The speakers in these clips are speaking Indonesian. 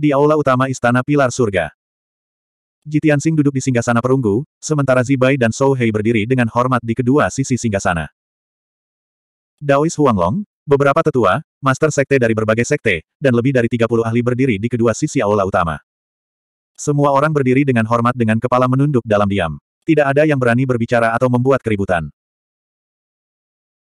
di aula utama Istana Pilar Surga. Jitiansing duduk di singgasana perunggu, sementara Zibai dan Sou Hei berdiri dengan hormat di kedua sisi singgasana. Daois Huanglong, beberapa tetua, master sekte dari berbagai sekte, dan lebih dari 30 ahli berdiri di kedua sisi aula utama. Semua orang berdiri dengan hormat dengan kepala menunduk dalam diam. Tidak ada yang berani berbicara atau membuat keributan.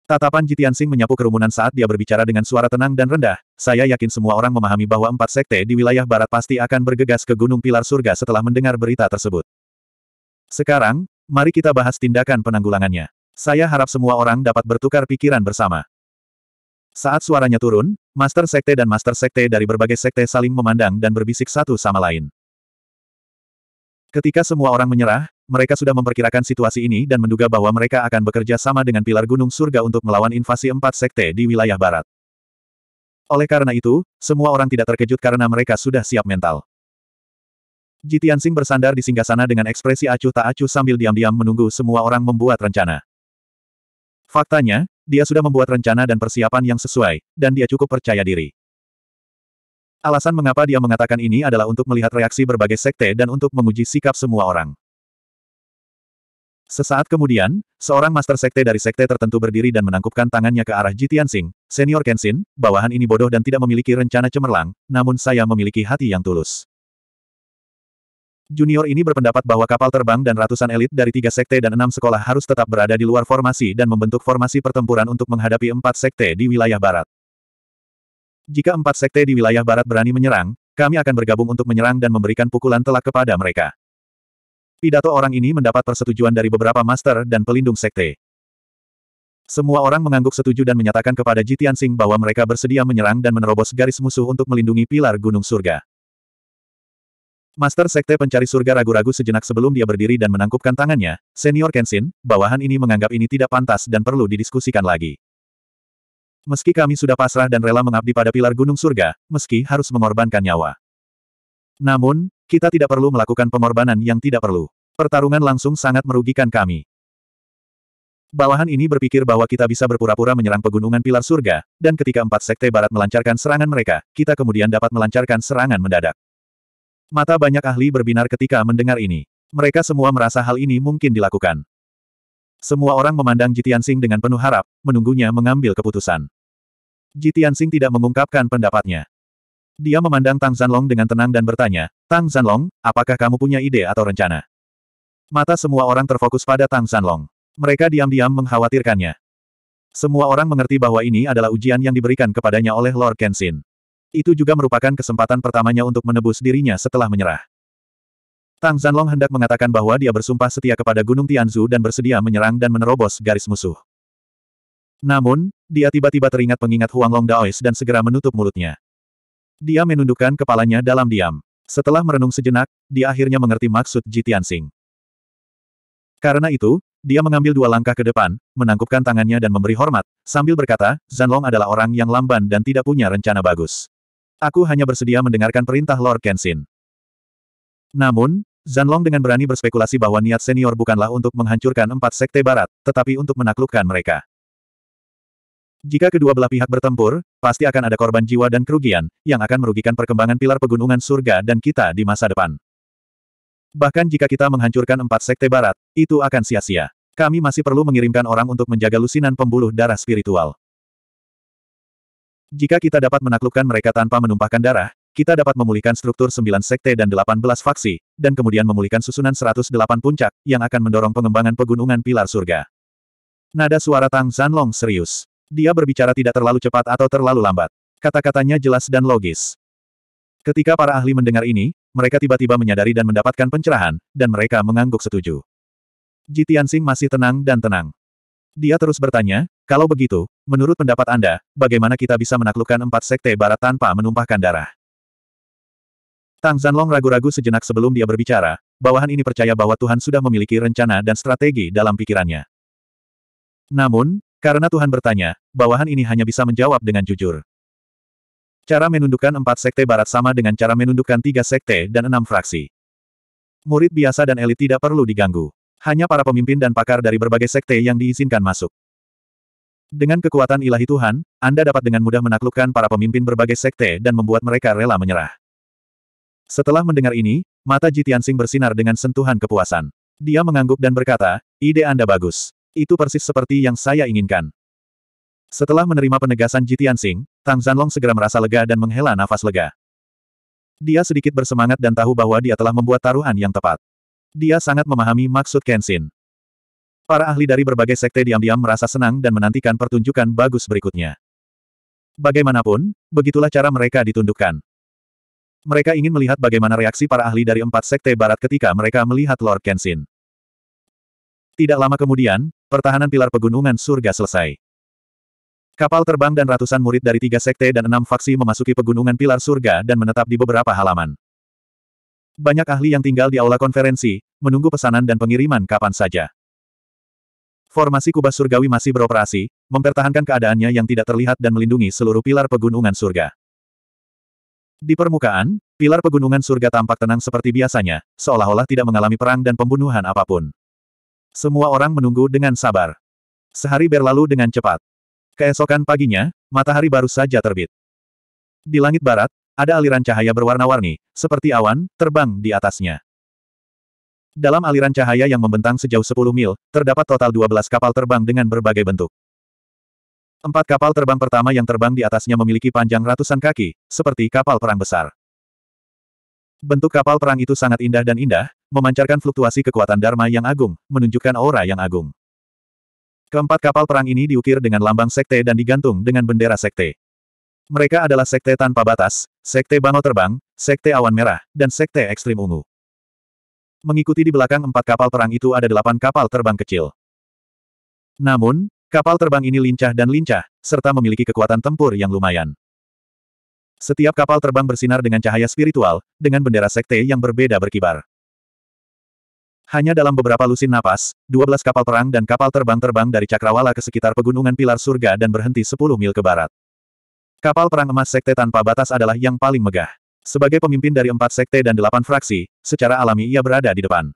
Tatapan Jitian Sing menyapu kerumunan saat dia berbicara dengan suara tenang dan rendah. Saya yakin semua orang memahami bahwa empat sekte di wilayah barat pasti akan bergegas ke Gunung Pilar Surga setelah mendengar berita tersebut. Sekarang, mari kita bahas tindakan penanggulangannya. Saya harap semua orang dapat bertukar pikiran bersama. Saat suaranya turun, Master Sekte dan Master Sekte dari berbagai sekte saling memandang dan berbisik satu sama lain. Ketika semua orang menyerah, mereka sudah memperkirakan situasi ini dan menduga bahwa mereka akan bekerja sama dengan pilar gunung surga untuk melawan invasi empat sekte di wilayah barat. Oleh karena itu, semua orang tidak terkejut karena mereka sudah siap mental. Jitian Sing bersandar di singgasana dengan ekspresi acuh tak acuh sambil diam-diam menunggu semua orang membuat rencana. Faktanya, dia sudah membuat rencana dan persiapan yang sesuai, dan dia cukup percaya diri. Alasan mengapa dia mengatakan ini adalah untuk melihat reaksi berbagai sekte dan untuk menguji sikap semua orang. Sesaat kemudian, seorang master sekte dari sekte tertentu berdiri dan menangkupkan tangannya ke arah Jitian Singh, senior Kenshin, bawahan ini bodoh dan tidak memiliki rencana cemerlang, namun saya memiliki hati yang tulus. Junior ini berpendapat bahwa kapal terbang dan ratusan elit dari tiga sekte dan enam sekolah harus tetap berada di luar formasi dan membentuk formasi pertempuran untuk menghadapi empat sekte di wilayah barat. Jika empat sekte di wilayah barat berani menyerang, kami akan bergabung untuk menyerang dan memberikan pukulan telak kepada mereka. Pidato orang ini mendapat persetujuan dari beberapa master dan pelindung sekte. Semua orang mengangguk setuju dan menyatakan kepada Jitian Singh bahwa mereka bersedia menyerang dan menerobos garis musuh untuk melindungi pilar gunung surga. Master Sekte Pencari Surga ragu-ragu sejenak sebelum dia berdiri dan menangkupkan tangannya, Senior Kenshin, bawahan ini menganggap ini tidak pantas dan perlu didiskusikan lagi. Meski kami sudah pasrah dan rela mengabdi pada pilar gunung surga, meski harus mengorbankan nyawa. Namun, kita tidak perlu melakukan pengorbanan yang tidak perlu. Pertarungan langsung sangat merugikan kami. Bawahan ini berpikir bahwa kita bisa berpura-pura menyerang pegunungan pilar surga, dan ketika empat sekte barat melancarkan serangan mereka, kita kemudian dapat melancarkan serangan mendadak. Mata banyak ahli berbinar ketika mendengar ini. Mereka semua merasa hal ini mungkin dilakukan. Semua orang memandang Jitian Sing dengan penuh harap, menunggunya mengambil keputusan. Ji Tianxing tidak mengungkapkan pendapatnya. Dia memandang Tang Zanlong dengan tenang dan bertanya, Tang Zanlong, apakah kamu punya ide atau rencana? Mata semua orang terfokus pada Tang Zanlong. Mereka diam-diam mengkhawatirkannya. Semua orang mengerti bahwa ini adalah ujian yang diberikan kepadanya oleh Lord Kenshin. Itu juga merupakan kesempatan pertamanya untuk menebus dirinya setelah menyerah. Tang Zanlong hendak mengatakan bahwa dia bersumpah setia kepada Gunung Tianzu dan bersedia menyerang dan menerobos garis musuh. Namun, dia tiba-tiba teringat pengingat Huang Long Daois dan segera menutup mulutnya. Dia menundukkan kepalanya dalam diam. Setelah merenung sejenak, dia akhirnya mengerti maksud Ji Tianxing. Karena itu, dia mengambil dua langkah ke depan, menangkupkan tangannya dan memberi hormat, sambil berkata, Zanlong adalah orang yang lamban dan tidak punya rencana bagus. Aku hanya bersedia mendengarkan perintah Lord Kenshin. Namun, Zanlong dengan berani berspekulasi bahwa niat senior bukanlah untuk menghancurkan empat sekte barat, tetapi untuk menaklukkan mereka. Jika kedua belah pihak bertempur, pasti akan ada korban jiwa dan kerugian, yang akan merugikan perkembangan pilar pegunungan surga dan kita di masa depan. Bahkan jika kita menghancurkan empat sekte barat, itu akan sia-sia. Kami masih perlu mengirimkan orang untuk menjaga lusinan pembuluh darah spiritual. Jika kita dapat menaklukkan mereka tanpa menumpahkan darah, kita dapat memulihkan struktur sembilan sekte dan delapan belas faksi, dan kemudian memulihkan susunan seratus delapan puncak, yang akan mendorong pengembangan pegunungan pilar surga. Nada suara Tang Zanlong serius. Dia berbicara tidak terlalu cepat atau terlalu lambat. Kata-katanya jelas dan logis. Ketika para ahli mendengar ini, mereka tiba-tiba menyadari dan mendapatkan pencerahan, dan mereka mengangguk setuju. Ji masih tenang dan tenang. Dia terus bertanya, kalau begitu, menurut pendapat Anda, bagaimana kita bisa menaklukkan empat sekte barat tanpa menumpahkan darah? Tang Zanlong ragu-ragu sejenak sebelum dia berbicara, bawahan ini percaya bahwa Tuhan sudah memiliki rencana dan strategi dalam pikirannya. Namun, karena Tuhan bertanya, bawahan ini hanya bisa menjawab dengan jujur. Cara menundukkan empat sekte barat sama dengan cara menundukkan tiga sekte dan enam fraksi. Murid biasa dan elit tidak perlu diganggu. Hanya para pemimpin dan pakar dari berbagai sekte yang diizinkan masuk. Dengan kekuatan ilahi Tuhan, Anda dapat dengan mudah menaklukkan para pemimpin berbagai sekte dan membuat mereka rela menyerah. Setelah mendengar ini, mata Jitian Sing bersinar dengan sentuhan kepuasan. Dia mengangguk dan berkata, ide Anda bagus. Itu persis seperti yang saya inginkan. Setelah menerima penegasan Jitian Sing, Tang Zanlong segera merasa lega dan menghela nafas lega. Dia sedikit bersemangat dan tahu bahwa dia telah membuat taruhan yang tepat. Dia sangat memahami maksud Kenshin. Para ahli dari berbagai sekte diam-diam merasa senang dan menantikan pertunjukan bagus berikutnya. Bagaimanapun, begitulah cara mereka ditundukkan. Mereka ingin melihat bagaimana reaksi para ahli dari empat sekte barat ketika mereka melihat Lord Kenshin. Tidak lama kemudian, pertahanan pilar pegunungan surga selesai. Kapal terbang dan ratusan murid dari tiga sekte dan enam faksi memasuki pegunungan pilar surga dan menetap di beberapa halaman. Banyak ahli yang tinggal di aula konferensi, menunggu pesanan dan pengiriman kapan saja. Formasi kubah surgawi masih beroperasi, mempertahankan keadaannya yang tidak terlihat dan melindungi seluruh pilar pegunungan surga. Di permukaan, pilar pegunungan surga tampak tenang seperti biasanya, seolah-olah tidak mengalami perang dan pembunuhan apapun. Semua orang menunggu dengan sabar. Sehari berlalu dengan cepat. Keesokan paginya, matahari baru saja terbit. Di langit barat, ada aliran cahaya berwarna-warni, seperti awan, terbang di atasnya. Dalam aliran cahaya yang membentang sejauh 10 mil, terdapat total 12 kapal terbang dengan berbagai bentuk. Empat kapal terbang pertama yang terbang di atasnya memiliki panjang ratusan kaki, seperti kapal perang besar. Bentuk kapal perang itu sangat indah dan indah, memancarkan fluktuasi kekuatan Dharma yang agung, menunjukkan aura yang agung. Keempat kapal perang ini diukir dengan lambang sekte dan digantung dengan bendera sekte. Mereka adalah sekte tanpa batas, sekte bangau terbang, sekte awan merah, dan sekte ekstrim ungu. Mengikuti di belakang empat kapal perang itu ada delapan kapal terbang kecil. Namun, kapal terbang ini lincah dan lincah, serta memiliki kekuatan tempur yang lumayan. Setiap kapal terbang bersinar dengan cahaya spiritual, dengan bendera sekte yang berbeda berkibar. Hanya dalam beberapa lusin napas, 12 kapal perang dan kapal terbang-terbang dari Cakrawala ke sekitar pegunungan Pilar Surga dan berhenti 10 mil ke barat. Kapal perang emas sekte tanpa batas adalah yang paling megah. Sebagai pemimpin dari empat sekte dan delapan fraksi, secara alami ia berada di depan.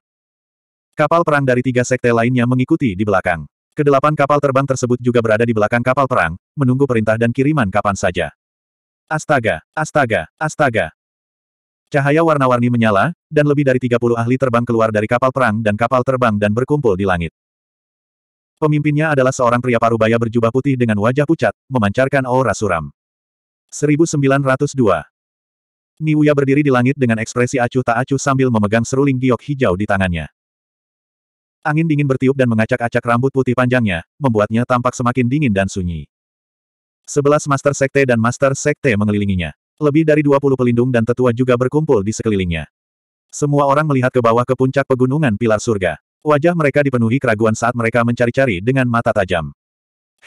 Kapal perang dari tiga sekte lainnya mengikuti di belakang. Kedelapan kapal terbang tersebut juga berada di belakang kapal perang, menunggu perintah dan kiriman kapan saja. Astaga, astaga, astaga, Cahaya warna-warni menyala, dan lebih dari 30 ahli terbang keluar dari kapal perang dan kapal terbang dan berkumpul di langit. Pemimpinnya adalah seorang pria parubaya berjubah putih dengan wajah pucat, memancarkan aura suram. 1902 Niuya berdiri di langit dengan ekspresi acuh tak acuh sambil memegang seruling giok hijau di tangannya. Angin dingin bertiup dan mengacak-acak rambut putih panjangnya, membuatnya tampak semakin dingin dan sunyi. Sebelas Master Sekte dan Master Sekte mengelilinginya. Lebih dari 20 pelindung dan tetua juga berkumpul di sekelilingnya. Semua orang melihat ke bawah ke puncak pegunungan pilar surga. Wajah mereka dipenuhi keraguan saat mereka mencari-cari dengan mata tajam.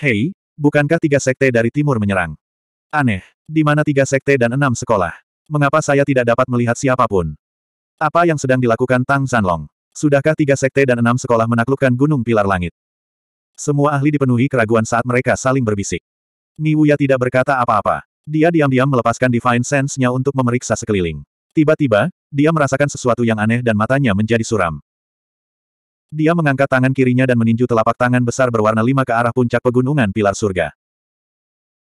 Hei, bukankah tiga sekte dari timur menyerang? Aneh, di mana tiga sekte dan enam sekolah? Mengapa saya tidak dapat melihat siapapun? Apa yang sedang dilakukan Tang Sanlong? Sudahkah tiga sekte dan enam sekolah menaklukkan Gunung Pilar Langit? Semua ahli dipenuhi keraguan saat mereka saling berbisik. Niwuya tidak berkata apa-apa. Dia diam-diam melepaskan Divine Sense-nya untuk memeriksa sekeliling. Tiba-tiba, dia merasakan sesuatu yang aneh dan matanya menjadi suram. Dia mengangkat tangan kirinya dan meninju telapak tangan besar berwarna lima ke arah puncak pegunungan pilar surga.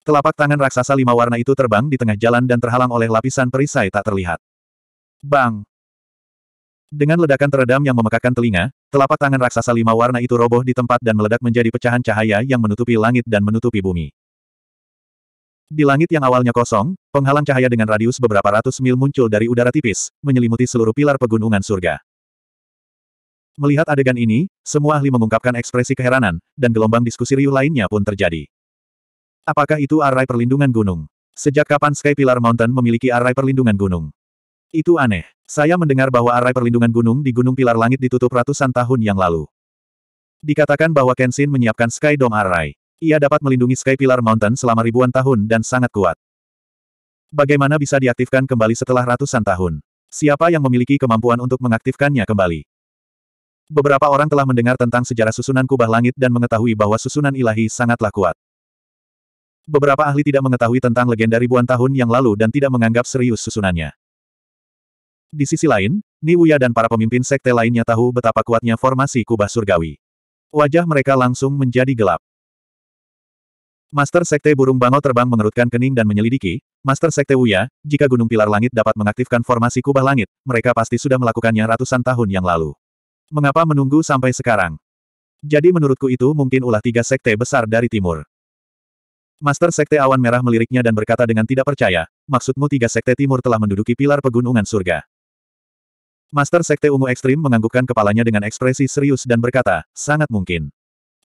Telapak tangan raksasa lima warna itu terbang di tengah jalan dan terhalang oleh lapisan perisai tak terlihat. Bang! Dengan ledakan teredam yang memekakkan telinga, telapak tangan raksasa lima warna itu roboh di tempat dan meledak menjadi pecahan cahaya yang menutupi langit dan menutupi bumi. Di langit yang awalnya kosong, penghalang cahaya dengan radius beberapa ratus mil muncul dari udara tipis, menyelimuti seluruh pilar pegunungan surga. Melihat adegan ini, semua ahli mengungkapkan ekspresi keheranan, dan gelombang diskusi riuh lainnya pun terjadi. Apakah itu array perlindungan gunung? Sejak kapan Sky Pilar Mountain memiliki array perlindungan gunung? Itu aneh. Saya mendengar bahwa array perlindungan gunung di Gunung Pilar Langit ditutup ratusan tahun yang lalu. Dikatakan bahwa Kenshin menyiapkan Sky Dome array. Ia dapat melindungi Sky Pillar Mountain selama ribuan tahun dan sangat kuat. Bagaimana bisa diaktifkan kembali setelah ratusan tahun? Siapa yang memiliki kemampuan untuk mengaktifkannya kembali? Beberapa orang telah mendengar tentang sejarah susunan kubah langit dan mengetahui bahwa susunan ilahi sangatlah kuat. Beberapa ahli tidak mengetahui tentang legenda ribuan tahun yang lalu dan tidak menganggap serius susunannya. Di sisi lain, Niwuya dan para pemimpin sekte lainnya tahu betapa kuatnya formasi kubah surgawi. Wajah mereka langsung menjadi gelap. Master Sekte Burung Bangau terbang mengerutkan kening dan menyelidiki, Master Sekte Wuya, jika Gunung Pilar Langit dapat mengaktifkan formasi kubah langit, mereka pasti sudah melakukannya ratusan tahun yang lalu. Mengapa menunggu sampai sekarang? Jadi menurutku itu mungkin ulah tiga sekte besar dari timur. Master Sekte Awan Merah meliriknya dan berkata dengan tidak percaya, maksudmu tiga sekte timur telah menduduki pilar pegunungan surga. Master Sekte Ungu Ekstrim menganggukkan kepalanya dengan ekspresi serius dan berkata, sangat mungkin.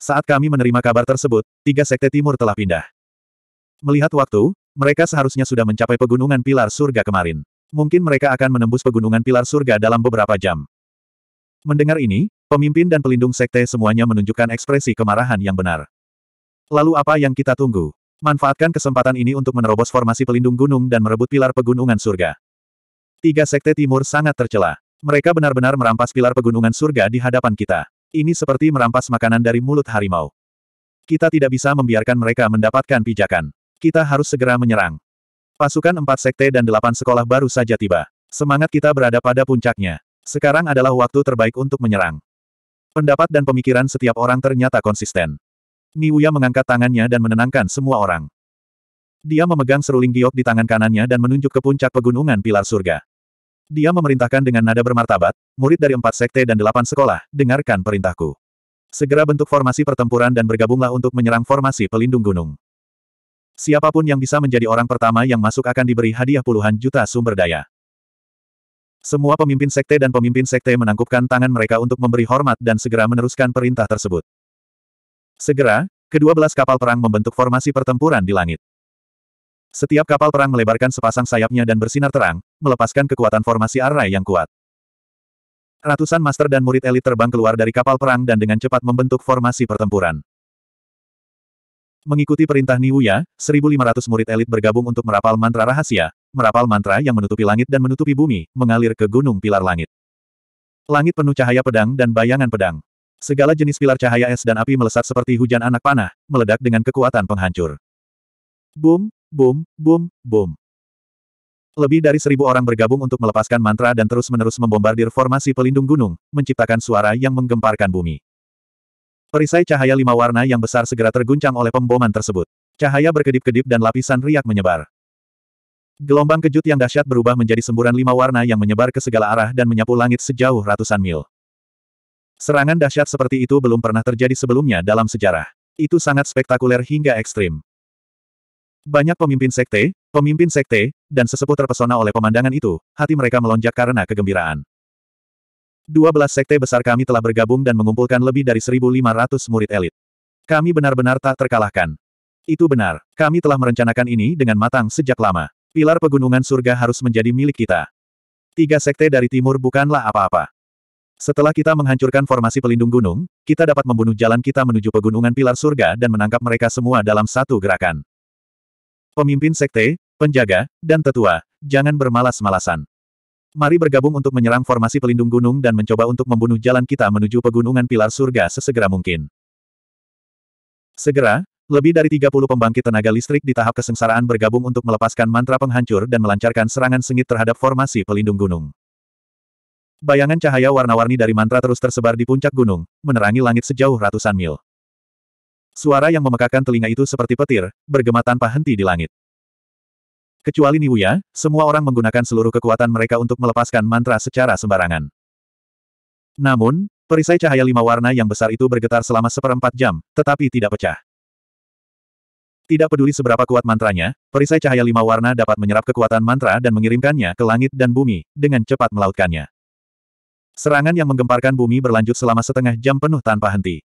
Saat kami menerima kabar tersebut, tiga sekte timur telah pindah. Melihat waktu, mereka seharusnya sudah mencapai pegunungan pilar surga kemarin. Mungkin mereka akan menembus pegunungan pilar surga dalam beberapa jam. Mendengar ini, pemimpin dan pelindung sekte semuanya menunjukkan ekspresi kemarahan yang benar. Lalu apa yang kita tunggu? Manfaatkan kesempatan ini untuk menerobos formasi pelindung gunung dan merebut pilar pegunungan surga. Tiga sekte timur sangat tercela. Mereka benar-benar merampas pilar pegunungan surga di hadapan kita. Ini seperti merampas makanan dari mulut harimau. Kita tidak bisa membiarkan mereka mendapatkan pijakan. Kita harus segera menyerang. Pasukan empat sekte dan delapan sekolah baru saja tiba. Semangat kita berada pada puncaknya. Sekarang adalah waktu terbaik untuk menyerang. Pendapat dan pemikiran setiap orang ternyata konsisten. Niuya mengangkat tangannya dan menenangkan semua orang. Dia memegang seruling giok di tangan kanannya dan menunjuk ke puncak pegunungan pilar surga. Dia memerintahkan dengan nada bermartabat, murid dari empat sekte dan delapan sekolah, dengarkan perintahku. Segera bentuk formasi pertempuran dan bergabunglah untuk menyerang formasi pelindung gunung. Siapapun yang bisa menjadi orang pertama yang masuk akan diberi hadiah puluhan juta sumber daya. Semua pemimpin sekte dan pemimpin sekte menangkupkan tangan mereka untuk memberi hormat dan segera meneruskan perintah tersebut. Segera, kedua belas kapal perang membentuk formasi pertempuran di langit. Setiap kapal perang melebarkan sepasang sayapnya dan bersinar terang, melepaskan kekuatan formasi arai yang kuat. Ratusan master dan murid elit terbang keluar dari kapal perang dan dengan cepat membentuk formasi pertempuran. Mengikuti perintah Niwuya, 1.500 murid elit bergabung untuk merapal mantra rahasia, merapal mantra yang menutupi langit dan menutupi bumi, mengalir ke gunung pilar langit. Langit penuh cahaya pedang dan bayangan pedang. Segala jenis pilar cahaya es dan api melesat seperti hujan anak panah, meledak dengan kekuatan penghancur. Boom, Boom, boom, boom. Lebih dari seribu orang bergabung untuk melepaskan mantra dan terus-menerus membombardir formasi pelindung gunung, menciptakan suara yang menggemparkan bumi. Perisai cahaya lima warna yang besar segera terguncang oleh pemboman tersebut. Cahaya berkedip-kedip dan lapisan riak menyebar. Gelombang kejut yang dahsyat berubah menjadi semburan lima warna yang menyebar ke segala arah dan menyapu langit sejauh ratusan mil. Serangan dahsyat seperti itu belum pernah terjadi sebelumnya dalam sejarah. Itu sangat spektakuler hingga ekstrim. Banyak pemimpin sekte, pemimpin sekte, dan sesepuh terpesona oleh pemandangan itu, hati mereka melonjak karena kegembiraan. 12 sekte besar kami telah bergabung dan mengumpulkan lebih dari 1.500 murid elit. Kami benar-benar tak terkalahkan. Itu benar, kami telah merencanakan ini dengan matang sejak lama. Pilar pegunungan surga harus menjadi milik kita. Tiga sekte dari timur bukanlah apa-apa. Setelah kita menghancurkan formasi pelindung gunung, kita dapat membunuh jalan kita menuju pegunungan pilar surga dan menangkap mereka semua dalam satu gerakan pemimpin sekte, penjaga, dan tetua, jangan bermalas-malasan. Mari bergabung untuk menyerang formasi pelindung gunung dan mencoba untuk membunuh jalan kita menuju pegunungan pilar surga sesegera mungkin. Segera, lebih dari 30 pembangkit tenaga listrik di tahap kesengsaraan bergabung untuk melepaskan mantra penghancur dan melancarkan serangan sengit terhadap formasi pelindung gunung. Bayangan cahaya warna-warni dari mantra terus tersebar di puncak gunung, menerangi langit sejauh ratusan mil. Suara yang memekakan telinga itu seperti petir, bergema tanpa henti di langit. Kecuali Niwuya, semua orang menggunakan seluruh kekuatan mereka untuk melepaskan mantra secara sembarangan. Namun, perisai cahaya lima warna yang besar itu bergetar selama seperempat jam, tetapi tidak pecah. Tidak peduli seberapa kuat mantranya, perisai cahaya lima warna dapat menyerap kekuatan mantra dan mengirimkannya ke langit dan bumi, dengan cepat melautkannya. Serangan yang menggemparkan bumi berlanjut selama setengah jam penuh tanpa henti.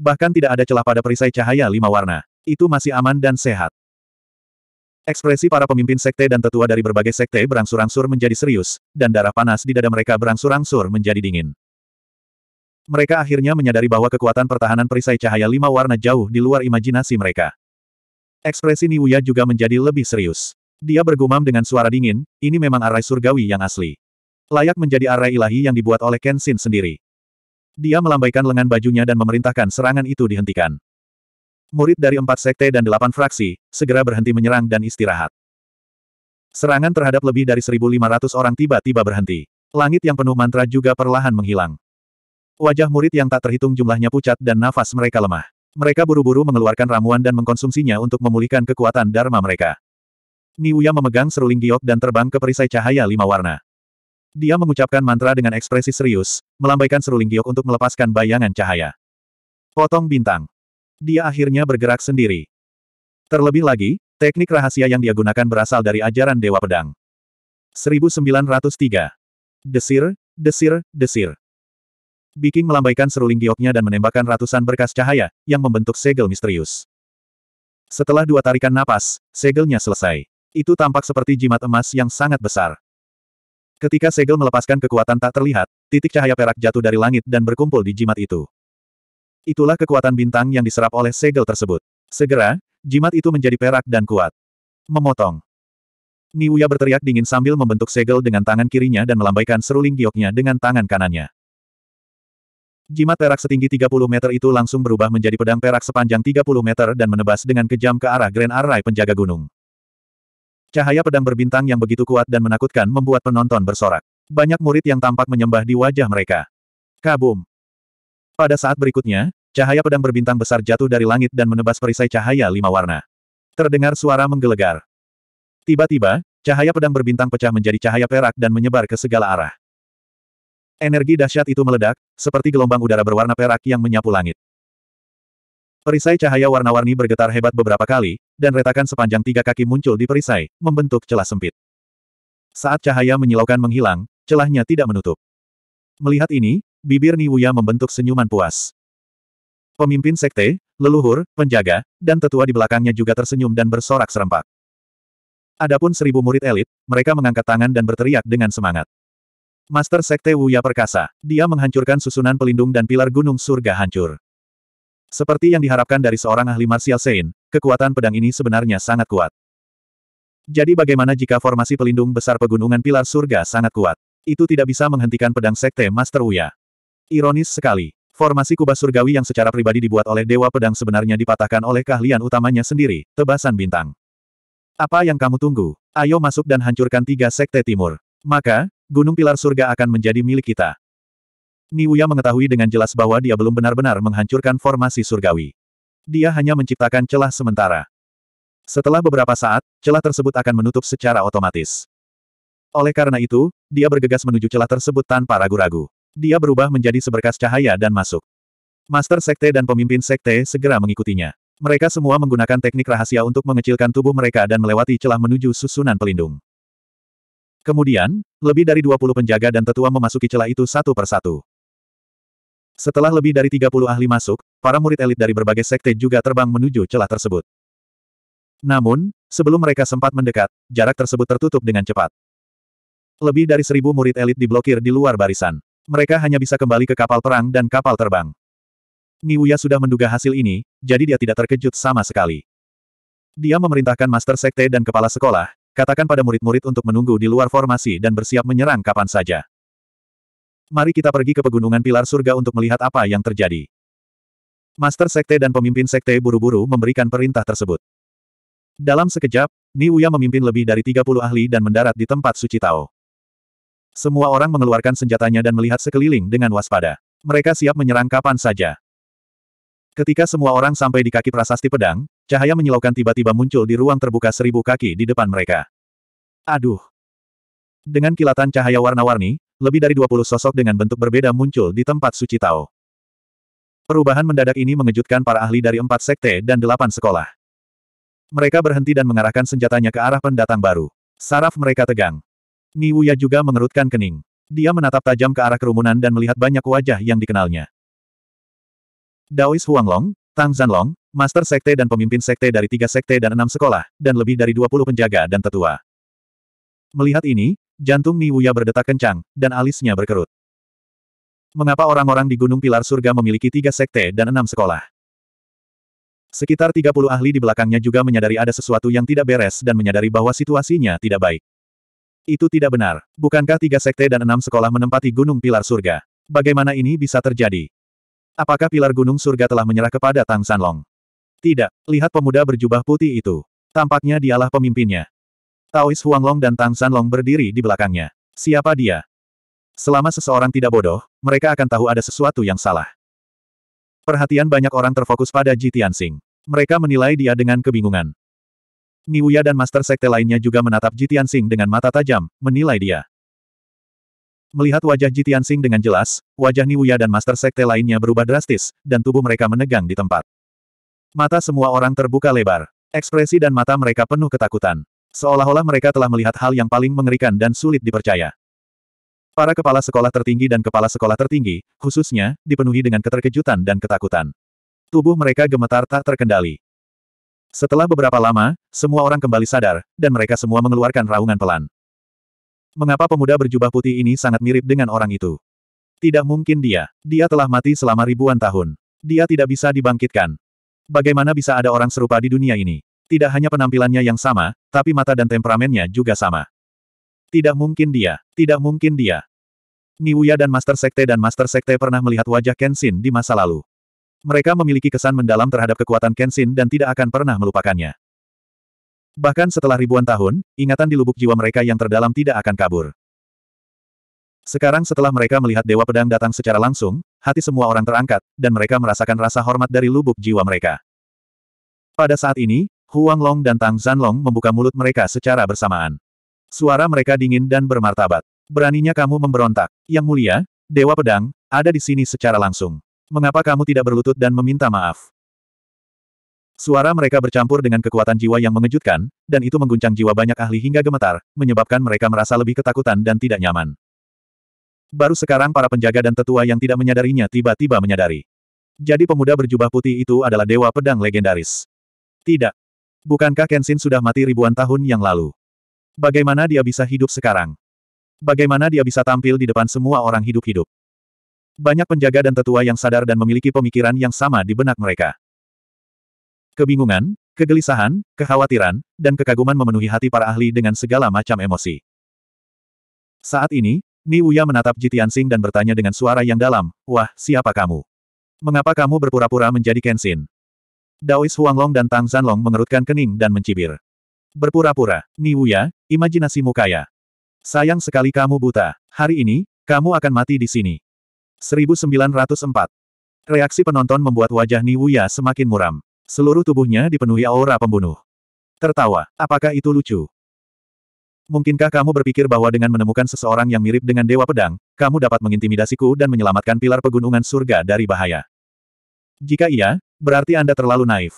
Bahkan tidak ada celah pada perisai cahaya lima warna. Itu masih aman dan sehat. Ekspresi para pemimpin sekte dan tetua dari berbagai sekte berangsur-angsur menjadi serius, dan darah panas di dada mereka berangsur-angsur menjadi dingin. Mereka akhirnya menyadari bahwa kekuatan pertahanan perisai cahaya lima warna jauh di luar imajinasi mereka. Ekspresi Niwuya juga menjadi lebih serius. Dia bergumam dengan suara dingin, ini memang arai surgawi yang asli. Layak menjadi arai ilahi yang dibuat oleh Kenshin sendiri. Dia melambaikan lengan bajunya dan memerintahkan serangan itu dihentikan. Murid dari empat sekte dan delapan fraksi, segera berhenti menyerang dan istirahat. Serangan terhadap lebih dari 1.500 orang tiba-tiba berhenti. Langit yang penuh mantra juga perlahan menghilang. Wajah murid yang tak terhitung jumlahnya pucat dan nafas mereka lemah. Mereka buru-buru mengeluarkan ramuan dan mengkonsumsinya untuk memulihkan kekuatan Dharma mereka. Niuya memegang seruling giok dan terbang ke perisai cahaya lima warna. Dia mengucapkan mantra dengan ekspresi serius, melambaikan seruling giok untuk melepaskan bayangan cahaya. Potong bintang. Dia akhirnya bergerak sendiri. Terlebih lagi, teknik rahasia yang dia gunakan berasal dari ajaran Dewa Pedang. 1903. Desir, desir, desir. Biking melambaikan seruling gioknya dan menembakkan ratusan berkas cahaya, yang membentuk segel misterius. Setelah dua tarikan napas, segelnya selesai. Itu tampak seperti jimat emas yang sangat besar. Ketika segel melepaskan kekuatan tak terlihat, titik cahaya perak jatuh dari langit dan berkumpul di jimat itu. Itulah kekuatan bintang yang diserap oleh segel tersebut. Segera, jimat itu menjadi perak dan kuat. Memotong. Niuya berteriak dingin sambil membentuk segel dengan tangan kirinya dan melambaikan seruling gioknya dengan tangan kanannya. Jimat perak setinggi 30 meter itu langsung berubah menjadi pedang perak sepanjang 30 meter dan menebas dengan kejam ke arah Grand Array penjaga gunung. Cahaya pedang berbintang yang begitu kuat dan menakutkan membuat penonton bersorak. Banyak murid yang tampak menyembah di wajah mereka. Kabum! Pada saat berikutnya, cahaya pedang berbintang besar jatuh dari langit dan menebas perisai cahaya lima warna. Terdengar suara menggelegar. Tiba-tiba, cahaya pedang berbintang pecah menjadi cahaya perak dan menyebar ke segala arah. Energi dahsyat itu meledak, seperti gelombang udara berwarna perak yang menyapu langit. Perisai cahaya warna-warni bergetar hebat beberapa kali, dan retakan sepanjang tiga kaki muncul di perisai, membentuk celah sempit. Saat cahaya menyilaukan menghilang, celahnya tidak menutup. Melihat ini, bibir Niwuya membentuk senyuman puas. Pemimpin sekte, leluhur, penjaga, dan tetua di belakangnya juga tersenyum dan bersorak serempak. Adapun seribu murid elit, mereka mengangkat tangan dan berteriak dengan semangat. Master Sekte Wuya Perkasa, dia menghancurkan susunan pelindung dan pilar gunung surga hancur. Seperti yang diharapkan dari seorang ahli martial Sein, kekuatan pedang ini sebenarnya sangat kuat. Jadi bagaimana jika formasi pelindung besar pegunungan pilar surga sangat kuat? Itu tidak bisa menghentikan pedang sekte Master Uya. Ironis sekali, formasi kubah surgawi yang secara pribadi dibuat oleh Dewa Pedang sebenarnya dipatahkan oleh keahlian utamanya sendiri, tebasan bintang. Apa yang kamu tunggu? Ayo masuk dan hancurkan tiga sekte timur. Maka, Gunung Pilar Surga akan menjadi milik kita. Niuya mengetahui dengan jelas bahwa dia belum benar-benar menghancurkan formasi surgawi. Dia hanya menciptakan celah sementara. Setelah beberapa saat, celah tersebut akan menutup secara otomatis. Oleh karena itu, dia bergegas menuju celah tersebut tanpa ragu-ragu. Dia berubah menjadi seberkas cahaya dan masuk. Master Sekte dan pemimpin Sekte segera mengikutinya. Mereka semua menggunakan teknik rahasia untuk mengecilkan tubuh mereka dan melewati celah menuju susunan pelindung. Kemudian, lebih dari 20 penjaga dan tetua memasuki celah itu satu persatu. Setelah lebih dari 30 ahli masuk, para murid elit dari berbagai sekte juga terbang menuju celah tersebut. Namun, sebelum mereka sempat mendekat, jarak tersebut tertutup dengan cepat. Lebih dari seribu murid elit diblokir di luar barisan. Mereka hanya bisa kembali ke kapal perang dan kapal terbang. Niuya sudah menduga hasil ini, jadi dia tidak terkejut sama sekali. Dia memerintahkan master sekte dan kepala sekolah, katakan pada murid-murid untuk menunggu di luar formasi dan bersiap menyerang kapan saja mari kita pergi ke pegunungan pilar surga untuk melihat apa yang terjadi. Master Sekte dan pemimpin Sekte buru-buru memberikan perintah tersebut. Dalam sekejap, Niuya memimpin lebih dari 30 ahli dan mendarat di tempat suci Tao. Semua orang mengeluarkan senjatanya dan melihat sekeliling dengan waspada. Mereka siap menyerang kapan saja. Ketika semua orang sampai di kaki prasasti pedang, cahaya menyilaukan tiba-tiba muncul di ruang terbuka seribu kaki di depan mereka. Aduh! Dengan kilatan cahaya warna-warni, lebih dari 20 sosok dengan bentuk berbeda muncul di tempat suci Tao. Perubahan mendadak ini mengejutkan para ahli dari empat sekte dan delapan sekolah. Mereka berhenti dan mengarahkan senjatanya ke arah pendatang baru. Saraf mereka tegang. Niwuya juga mengerutkan kening. Dia menatap tajam ke arah kerumunan dan melihat banyak wajah yang dikenalnya. Daois Huanglong, Tang Zanlong, Master Sekte dan pemimpin Sekte dari tiga Sekte dan enam sekolah, dan lebih dari 20 penjaga dan tetua. Melihat ini, Jantung Ni Wuya berdetak kencang, dan alisnya berkerut. Mengapa orang-orang di Gunung Pilar Surga memiliki tiga sekte dan enam sekolah? Sekitar 30 ahli di belakangnya juga menyadari ada sesuatu yang tidak beres dan menyadari bahwa situasinya tidak baik. Itu tidak benar. Bukankah tiga sekte dan enam sekolah menempati Gunung Pilar Surga? Bagaimana ini bisa terjadi? Apakah pilar Gunung Surga telah menyerah kepada Tang Sanlong? Tidak, lihat pemuda berjubah putih itu. Tampaknya dialah pemimpinnya. Taois Huanglong dan Tang Sanlong berdiri di belakangnya. Siapa dia? Selama seseorang tidak bodoh, mereka akan tahu ada sesuatu yang salah. Perhatian banyak orang terfokus pada Ji Tianxing. Mereka menilai dia dengan kebingungan. Niuya dan Master Sekte lainnya juga menatap Ji Tianxing dengan mata tajam, menilai dia. Melihat wajah Ji Tianxing dengan jelas, wajah Niuya dan Master Sekte lainnya berubah drastis, dan tubuh mereka menegang di tempat. Mata semua orang terbuka lebar. Ekspresi dan mata mereka penuh ketakutan. Seolah-olah mereka telah melihat hal yang paling mengerikan dan sulit dipercaya. Para kepala sekolah tertinggi dan kepala sekolah tertinggi, khususnya, dipenuhi dengan keterkejutan dan ketakutan. Tubuh mereka gemetar tak terkendali. Setelah beberapa lama, semua orang kembali sadar, dan mereka semua mengeluarkan raungan pelan. Mengapa pemuda berjubah putih ini sangat mirip dengan orang itu? Tidak mungkin dia. Dia telah mati selama ribuan tahun. Dia tidak bisa dibangkitkan. Bagaimana bisa ada orang serupa di dunia ini? Tidak hanya penampilannya yang sama, tapi mata dan temperamennya juga sama. Tidak mungkin dia, tidak mungkin dia. Niuya dan Master Sekte dan Master Sekte pernah melihat wajah Kenshin di masa lalu. Mereka memiliki kesan mendalam terhadap kekuatan Kenshin dan tidak akan pernah melupakannya. Bahkan setelah ribuan tahun, ingatan di lubuk jiwa mereka yang terdalam tidak akan kabur. Sekarang setelah mereka melihat Dewa Pedang datang secara langsung, hati semua orang terangkat, dan mereka merasakan rasa hormat dari lubuk jiwa mereka. Pada saat ini, Huang Long dan Tang Zanlong membuka mulut mereka secara bersamaan. Suara mereka dingin dan bermartabat. Beraninya kamu memberontak. Yang mulia, Dewa Pedang, ada di sini secara langsung. Mengapa kamu tidak berlutut dan meminta maaf? Suara mereka bercampur dengan kekuatan jiwa yang mengejutkan, dan itu mengguncang jiwa banyak ahli hingga gemetar, menyebabkan mereka merasa lebih ketakutan dan tidak nyaman. Baru sekarang para penjaga dan tetua yang tidak menyadarinya tiba-tiba menyadari. Jadi pemuda berjubah putih itu adalah dewa pedang legendaris. Tidak, Bukankah Kenshin sudah mati ribuan tahun yang lalu? Bagaimana dia bisa hidup sekarang? Bagaimana dia bisa tampil di depan semua orang hidup-hidup? Banyak penjaga dan tetua yang sadar dan memiliki pemikiran yang sama di benak mereka. Kebingungan, kegelisahan, kekhawatiran, dan kekaguman memenuhi hati para ahli dengan segala macam emosi. Saat ini, Ni Uya menatap Jitiansing dan bertanya dengan suara yang dalam, Wah, siapa kamu? Mengapa kamu berpura-pura menjadi Kenshin? Daois Huanglong dan Tang Zanlong mengerutkan kening dan mencibir. Berpura-pura, Niwuya, imajinasimu kaya. Sayang sekali kamu buta. Hari ini, kamu akan mati di sini. 1904. Reaksi penonton membuat wajah Niwuya semakin muram. Seluruh tubuhnya dipenuhi aura pembunuh. Tertawa, apakah itu lucu? Mungkinkah kamu berpikir bahwa dengan menemukan seseorang yang mirip dengan Dewa Pedang, kamu dapat mengintimidasiku dan menyelamatkan pilar pegunungan surga dari bahaya? Jika iya, berarti Anda terlalu naif.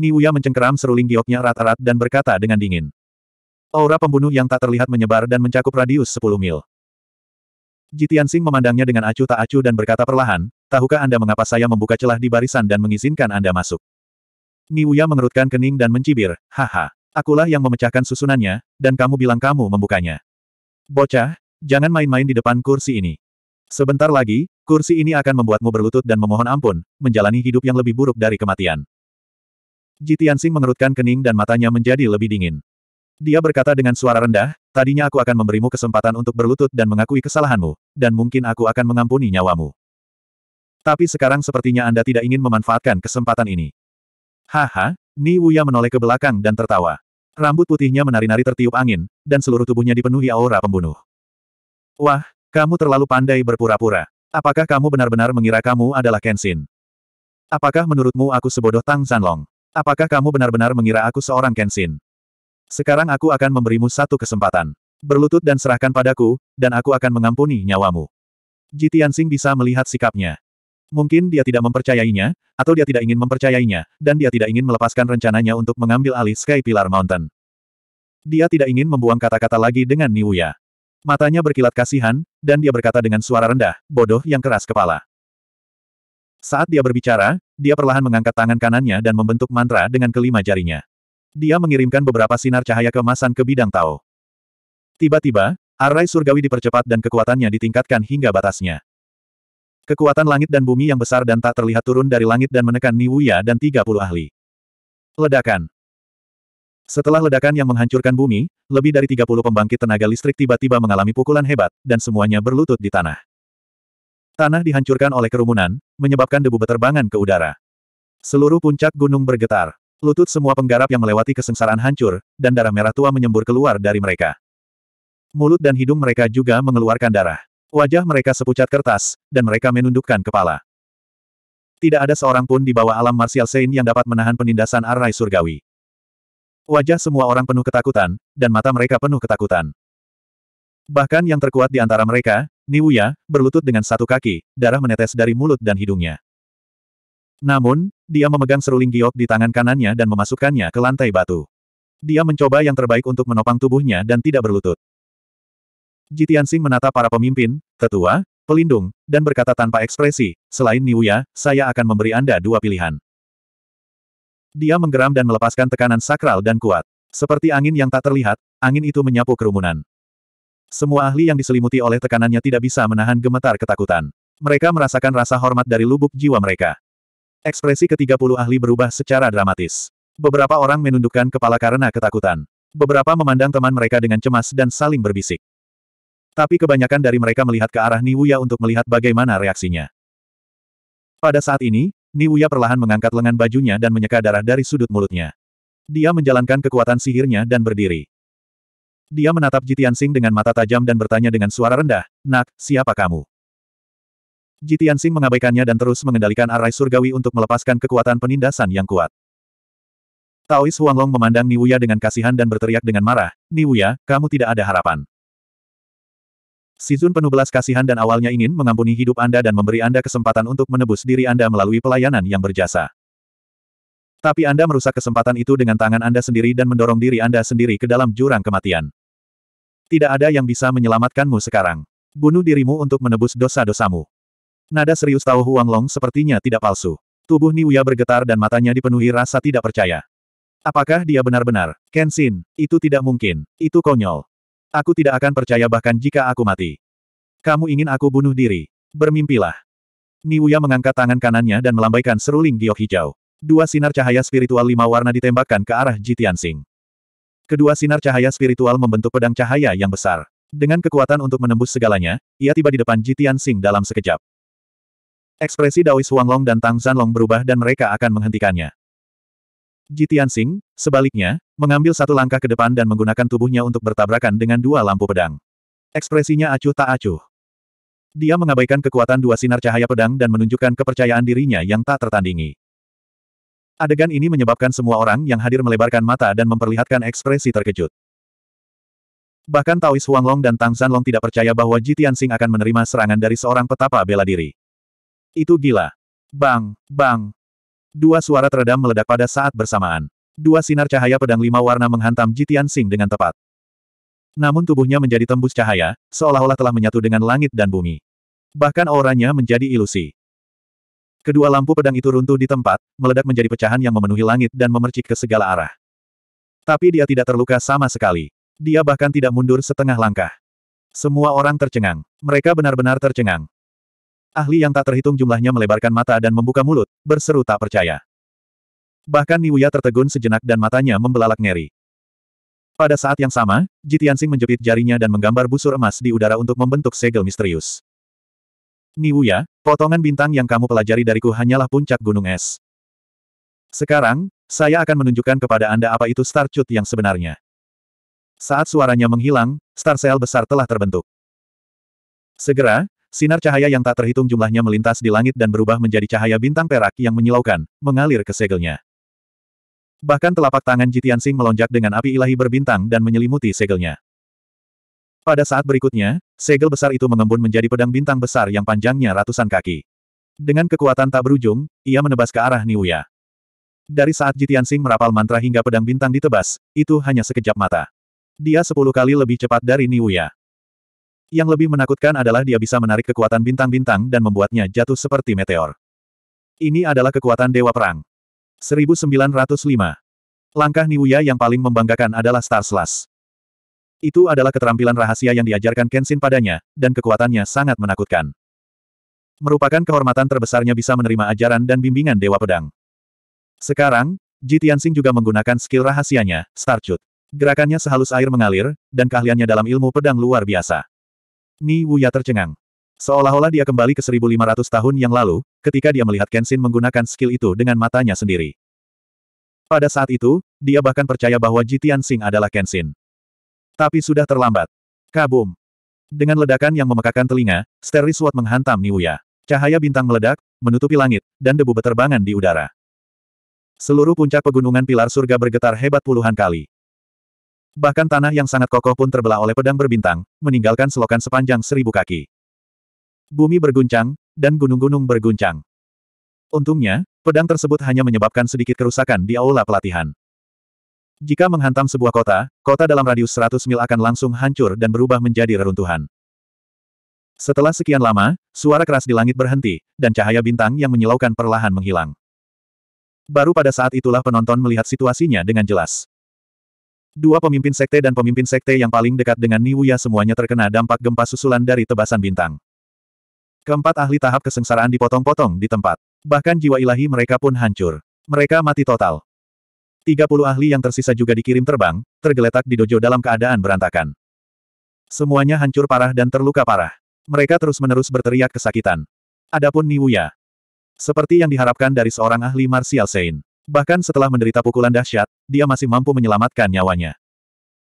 Niuya mencengkeram seruling gioknya erat-erat dan berkata dengan dingin. Aura pembunuh yang tak terlihat menyebar dan mencakup radius 10 mil. Jitian Sing memandangnya dengan acuh tak acuh dan berkata perlahan, tahukah Anda mengapa saya membuka celah di barisan dan mengizinkan Anda masuk? Niuya mengerutkan kening dan mencibir, haha, akulah yang memecahkan susunannya, dan kamu bilang kamu membukanya. Bocah, jangan main-main di depan kursi ini. Sebentar lagi, Kursi ini akan membuatmu berlutut dan memohon ampun, menjalani hidup yang lebih buruk dari kematian. Tianxing mengerutkan kening dan matanya menjadi lebih dingin. Dia berkata dengan suara rendah, tadinya aku akan memberimu kesempatan untuk berlutut dan mengakui kesalahanmu, dan mungkin aku akan mengampuni nyawamu. Tapi sekarang sepertinya Anda tidak ingin memanfaatkan kesempatan ini. Haha, Ni Wuya menoleh ke belakang dan tertawa. Rambut putihnya menari-nari tertiup angin, dan seluruh tubuhnya dipenuhi aura pembunuh. Wah, kamu terlalu pandai berpura-pura. Apakah kamu benar-benar mengira kamu adalah Kenshin? Apakah menurutmu aku sebodoh Tang Sanlong? Apakah kamu benar-benar mengira aku seorang Kenshin? Sekarang aku akan memberimu satu kesempatan. Berlutut dan serahkan padaku, dan aku akan mengampuni nyawamu. Ji Tianxing bisa melihat sikapnya. Mungkin dia tidak mempercayainya, atau dia tidak ingin mempercayainya, dan dia tidak ingin melepaskan rencananya untuk mengambil alih Sky Pillar Mountain. Dia tidak ingin membuang kata-kata lagi dengan Niuya. Matanya berkilat kasihan, dan dia berkata dengan suara rendah, bodoh yang keras kepala. Saat dia berbicara, dia perlahan mengangkat tangan kanannya dan membentuk mantra dengan kelima jarinya. Dia mengirimkan beberapa sinar cahaya kemasan ke bidang Tao. Tiba-tiba, arai surgawi dipercepat dan kekuatannya ditingkatkan hingga batasnya. Kekuatan langit dan bumi yang besar dan tak terlihat turun dari langit dan menekan Niwuya dan 30 ahli. Ledakan. Setelah ledakan yang menghancurkan bumi, lebih dari 30 pembangkit tenaga listrik tiba-tiba mengalami pukulan hebat, dan semuanya berlutut di tanah. Tanah dihancurkan oleh kerumunan, menyebabkan debu beterbangan ke udara. Seluruh puncak gunung bergetar. Lutut semua penggarap yang melewati kesengsaraan hancur, dan darah merah tua menyembur keluar dari mereka. Mulut dan hidung mereka juga mengeluarkan darah. Wajah mereka sepucat kertas, dan mereka menundukkan kepala. Tidak ada seorang pun di bawah alam marsial Sein yang dapat menahan penindasan arai Surgawi. Wajah semua orang penuh ketakutan, dan mata mereka penuh ketakutan. Bahkan yang terkuat di antara mereka, Niuya, berlutut dengan satu kaki, darah menetes dari mulut dan hidungnya. Namun, dia memegang seruling giok di tangan kanannya dan memasukkannya ke lantai batu. Dia mencoba yang terbaik untuk menopang tubuhnya dan tidak berlutut. Jitian Sing menata para pemimpin, tetua, pelindung, dan berkata tanpa ekspresi, selain Niuya, saya akan memberi Anda dua pilihan. Dia menggeram dan melepaskan tekanan sakral dan kuat. Seperti angin yang tak terlihat, angin itu menyapu kerumunan. Semua ahli yang diselimuti oleh tekanannya tidak bisa menahan gemetar ketakutan. Mereka merasakan rasa hormat dari lubuk jiwa mereka. Ekspresi ke-30 ahli berubah secara dramatis. Beberapa orang menundukkan kepala karena ketakutan. Beberapa memandang teman mereka dengan cemas dan saling berbisik. Tapi kebanyakan dari mereka melihat ke arah Niwuya untuk melihat bagaimana reaksinya. Pada saat ini, Niuya perlahan mengangkat lengan bajunya dan menyeka darah dari sudut mulutnya. Dia menjalankan kekuatan sihirnya dan berdiri. Dia menatap Jitiansing dengan mata tajam dan bertanya dengan suara rendah, Nak, siapa kamu? Jitiansing mengabaikannya dan terus mengendalikan arai surgawi untuk melepaskan kekuatan penindasan yang kuat. Taois Huanglong memandang Niwuya dengan kasihan dan berteriak dengan marah, Niwuya, kamu tidak ada harapan. Sizun penuh belas kasihan dan awalnya ingin mengampuni hidup Anda dan memberi Anda kesempatan untuk menebus diri Anda melalui pelayanan yang berjasa. Tapi Anda merusak kesempatan itu dengan tangan Anda sendiri dan mendorong diri Anda sendiri ke dalam jurang kematian. Tidak ada yang bisa menyelamatkanmu sekarang. Bunuh dirimu untuk menebus dosa-dosamu. Nada serius tahu Huang Long sepertinya tidak palsu. Tubuh Niwia bergetar dan matanya dipenuhi rasa tidak percaya. Apakah dia benar-benar? Kenshin, itu tidak mungkin. Itu konyol. Aku tidak akan percaya bahkan jika aku mati. Kamu ingin aku bunuh diri. Bermimpilah. Niuya mengangkat tangan kanannya dan melambaikan seruling giok hijau. Dua sinar cahaya spiritual lima warna ditembakkan ke arah Jitian Sing. Kedua sinar cahaya spiritual membentuk pedang cahaya yang besar. Dengan kekuatan untuk menembus segalanya, ia tiba di depan Jitian Sing dalam sekejap. Ekspresi Daois Huanglong dan Tang Zanlong berubah dan mereka akan menghentikannya. Ji Tianxing, sebaliknya, mengambil satu langkah ke depan dan menggunakan tubuhnya untuk bertabrakan dengan dua lampu pedang. Ekspresinya acuh tak acuh. Dia mengabaikan kekuatan dua sinar cahaya pedang dan menunjukkan kepercayaan dirinya yang tak tertandingi. Adegan ini menyebabkan semua orang yang hadir melebarkan mata dan memperlihatkan ekspresi terkejut. Bahkan Taois Huanglong dan Tang Zanlong tidak percaya bahwa Ji Tianxing akan menerima serangan dari seorang petapa bela diri. Itu gila. Bang, bang, Dua suara teredam meledak pada saat bersamaan. Dua sinar cahaya pedang lima warna menghantam Jitian Sing dengan tepat. Namun tubuhnya menjadi tembus cahaya, seolah-olah telah menyatu dengan langit dan bumi. Bahkan auranya menjadi ilusi. Kedua lampu pedang itu runtuh di tempat, meledak menjadi pecahan yang memenuhi langit dan memercik ke segala arah. Tapi dia tidak terluka sama sekali. Dia bahkan tidak mundur setengah langkah. Semua orang tercengang. Mereka benar-benar tercengang. Ahli yang tak terhitung jumlahnya melebarkan mata dan membuka mulut, berseru tak percaya. Bahkan Niuya tertegun sejenak dan matanya membelalak ngeri. Pada saat yang sama, Jitiansing menjepit jarinya dan menggambar busur emas di udara untuk membentuk segel misterius. Niwuya, potongan bintang yang kamu pelajari dariku hanyalah puncak gunung es. Sekarang, saya akan menunjukkan kepada Anda apa itu Star Starcut yang sebenarnya. Saat suaranya menghilang, star Cell besar telah terbentuk. Segera, Sinar cahaya yang tak terhitung jumlahnya melintas di langit dan berubah menjadi cahaya bintang perak yang menyilaukan, mengalir ke segelnya. Bahkan telapak tangan Jitian Sing melonjak dengan api ilahi berbintang dan menyelimuti segelnya. Pada saat berikutnya, segel besar itu mengembun menjadi pedang bintang besar yang panjangnya ratusan kaki. Dengan kekuatan tak berujung, ia menebas ke arah Niuya. Dari saat Jitian Sing merapal mantra hingga pedang bintang ditebas, itu hanya sekejap mata. Dia sepuluh kali lebih cepat dari Niuya. Yang lebih menakutkan adalah dia bisa menarik kekuatan bintang-bintang dan membuatnya jatuh seperti meteor. Ini adalah kekuatan Dewa Perang. 1905. Langkah Niuya yang paling membanggakan adalah Star Slash. Itu adalah keterampilan rahasia yang diajarkan Kenshin padanya, dan kekuatannya sangat menakutkan. Merupakan kehormatan terbesarnya bisa menerima ajaran dan bimbingan Dewa Pedang. Sekarang, Ji Tianxing juga menggunakan skill rahasianya, Starchut. Gerakannya sehalus air mengalir, dan keahliannya dalam ilmu pedang luar biasa. Ni Wuya tercengang. Seolah-olah dia kembali ke 1500 tahun yang lalu, ketika dia melihat Kenshin menggunakan skill itu dengan matanya sendiri. Pada saat itu, dia bahkan percaya bahwa Jitian Sing adalah Kenshin. Tapi sudah terlambat. Kabum! Dengan ledakan yang memekakan telinga, Sterry Sword menghantam Ni Wuya. Cahaya bintang meledak, menutupi langit, dan debu beterbangan di udara. Seluruh puncak pegunungan pilar surga bergetar hebat puluhan kali. Bahkan tanah yang sangat kokoh pun terbelah oleh pedang berbintang, meninggalkan selokan sepanjang seribu kaki. Bumi berguncang, dan gunung-gunung berguncang. Untungnya, pedang tersebut hanya menyebabkan sedikit kerusakan di aula pelatihan. Jika menghantam sebuah kota, kota dalam radius 100 mil akan langsung hancur dan berubah menjadi reruntuhan. Setelah sekian lama, suara keras di langit berhenti, dan cahaya bintang yang menyilaukan perlahan menghilang. Baru pada saat itulah penonton melihat situasinya dengan jelas. Dua pemimpin sekte dan pemimpin sekte yang paling dekat dengan Niwuya semuanya terkena dampak gempa susulan dari tebasan bintang. Keempat ahli tahap kesengsaraan dipotong-potong di tempat. Bahkan jiwa ilahi mereka pun hancur. Mereka mati total. 30 ahli yang tersisa juga dikirim terbang, tergeletak di dojo dalam keadaan berantakan. Semuanya hancur parah dan terluka parah. Mereka terus-menerus berteriak kesakitan. Adapun Niwuya. Seperti yang diharapkan dari seorang ahli martial Sein. Bahkan setelah menderita pukulan dahsyat, dia masih mampu menyelamatkan nyawanya.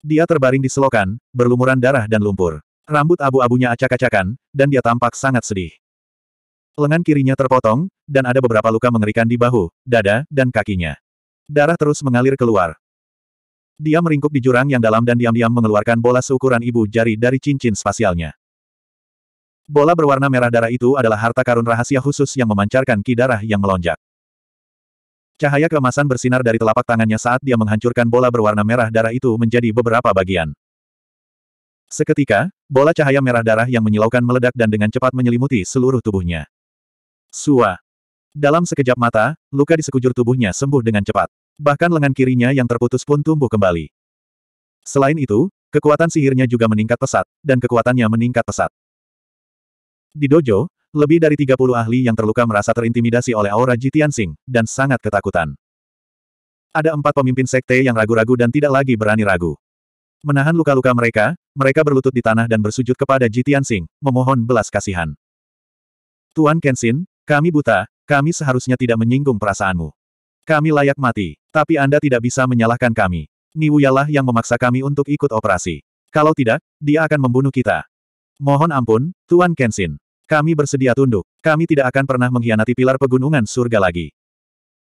Dia terbaring di selokan, berlumuran darah dan lumpur. Rambut abu-abunya acak-acakan, dan dia tampak sangat sedih. Lengan kirinya terpotong, dan ada beberapa luka mengerikan di bahu, dada, dan kakinya. Darah terus mengalir keluar. Dia meringkuk di jurang yang dalam dan diam-diam mengeluarkan bola seukuran ibu jari dari cincin spasialnya. Bola berwarna merah darah itu adalah harta karun rahasia khusus yang memancarkan ki darah yang melonjak. Cahaya kemasan bersinar dari telapak tangannya saat dia menghancurkan bola berwarna merah darah itu menjadi beberapa bagian. Seketika, bola cahaya merah darah yang menyilaukan meledak dan dengan cepat menyelimuti seluruh tubuhnya. Sua. Dalam sekejap mata, luka di sekujur tubuhnya sembuh dengan cepat. Bahkan lengan kirinya yang terputus pun tumbuh kembali. Selain itu, kekuatan sihirnya juga meningkat pesat, dan kekuatannya meningkat pesat. Di dojo, lebih dari 30 ahli yang terluka merasa terintimidasi oleh aura Jitian Sing, dan sangat ketakutan. Ada empat pemimpin sekte yang ragu-ragu dan tidak lagi berani ragu. Menahan luka-luka mereka, mereka berlutut di tanah dan bersujud kepada Jitian Sing, memohon belas kasihan. Tuan Kenshin, kami buta, kami seharusnya tidak menyinggung perasaanmu. Kami layak mati, tapi Anda tidak bisa menyalahkan kami. Niwuyalah yang memaksa kami untuk ikut operasi. Kalau tidak, dia akan membunuh kita. Mohon ampun, Tuan Kenshin. Kami bersedia tunduk. Kami tidak akan pernah mengkhianati pilar pegunungan surga lagi.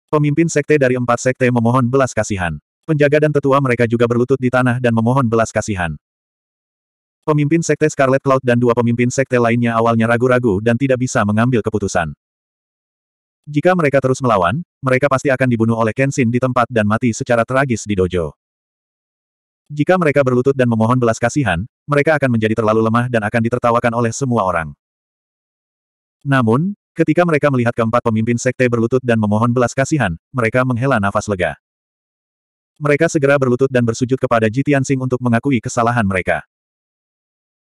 Pemimpin sekte dari empat sekte memohon belas kasihan. Penjaga dan tetua mereka juga berlutut di tanah dan memohon belas kasihan. Pemimpin sekte Scarlet Cloud dan dua pemimpin sekte lainnya awalnya ragu-ragu dan tidak bisa mengambil keputusan. Jika mereka terus melawan, mereka pasti akan dibunuh oleh Kenshin di tempat dan mati secara tragis di dojo. Jika mereka berlutut dan memohon belas kasihan, mereka akan menjadi terlalu lemah dan akan ditertawakan oleh semua orang. Namun, ketika mereka melihat keempat pemimpin sekte berlutut dan memohon belas kasihan, mereka menghela nafas lega. Mereka segera berlutut dan bersujud kepada Jitian Sing untuk mengakui kesalahan mereka.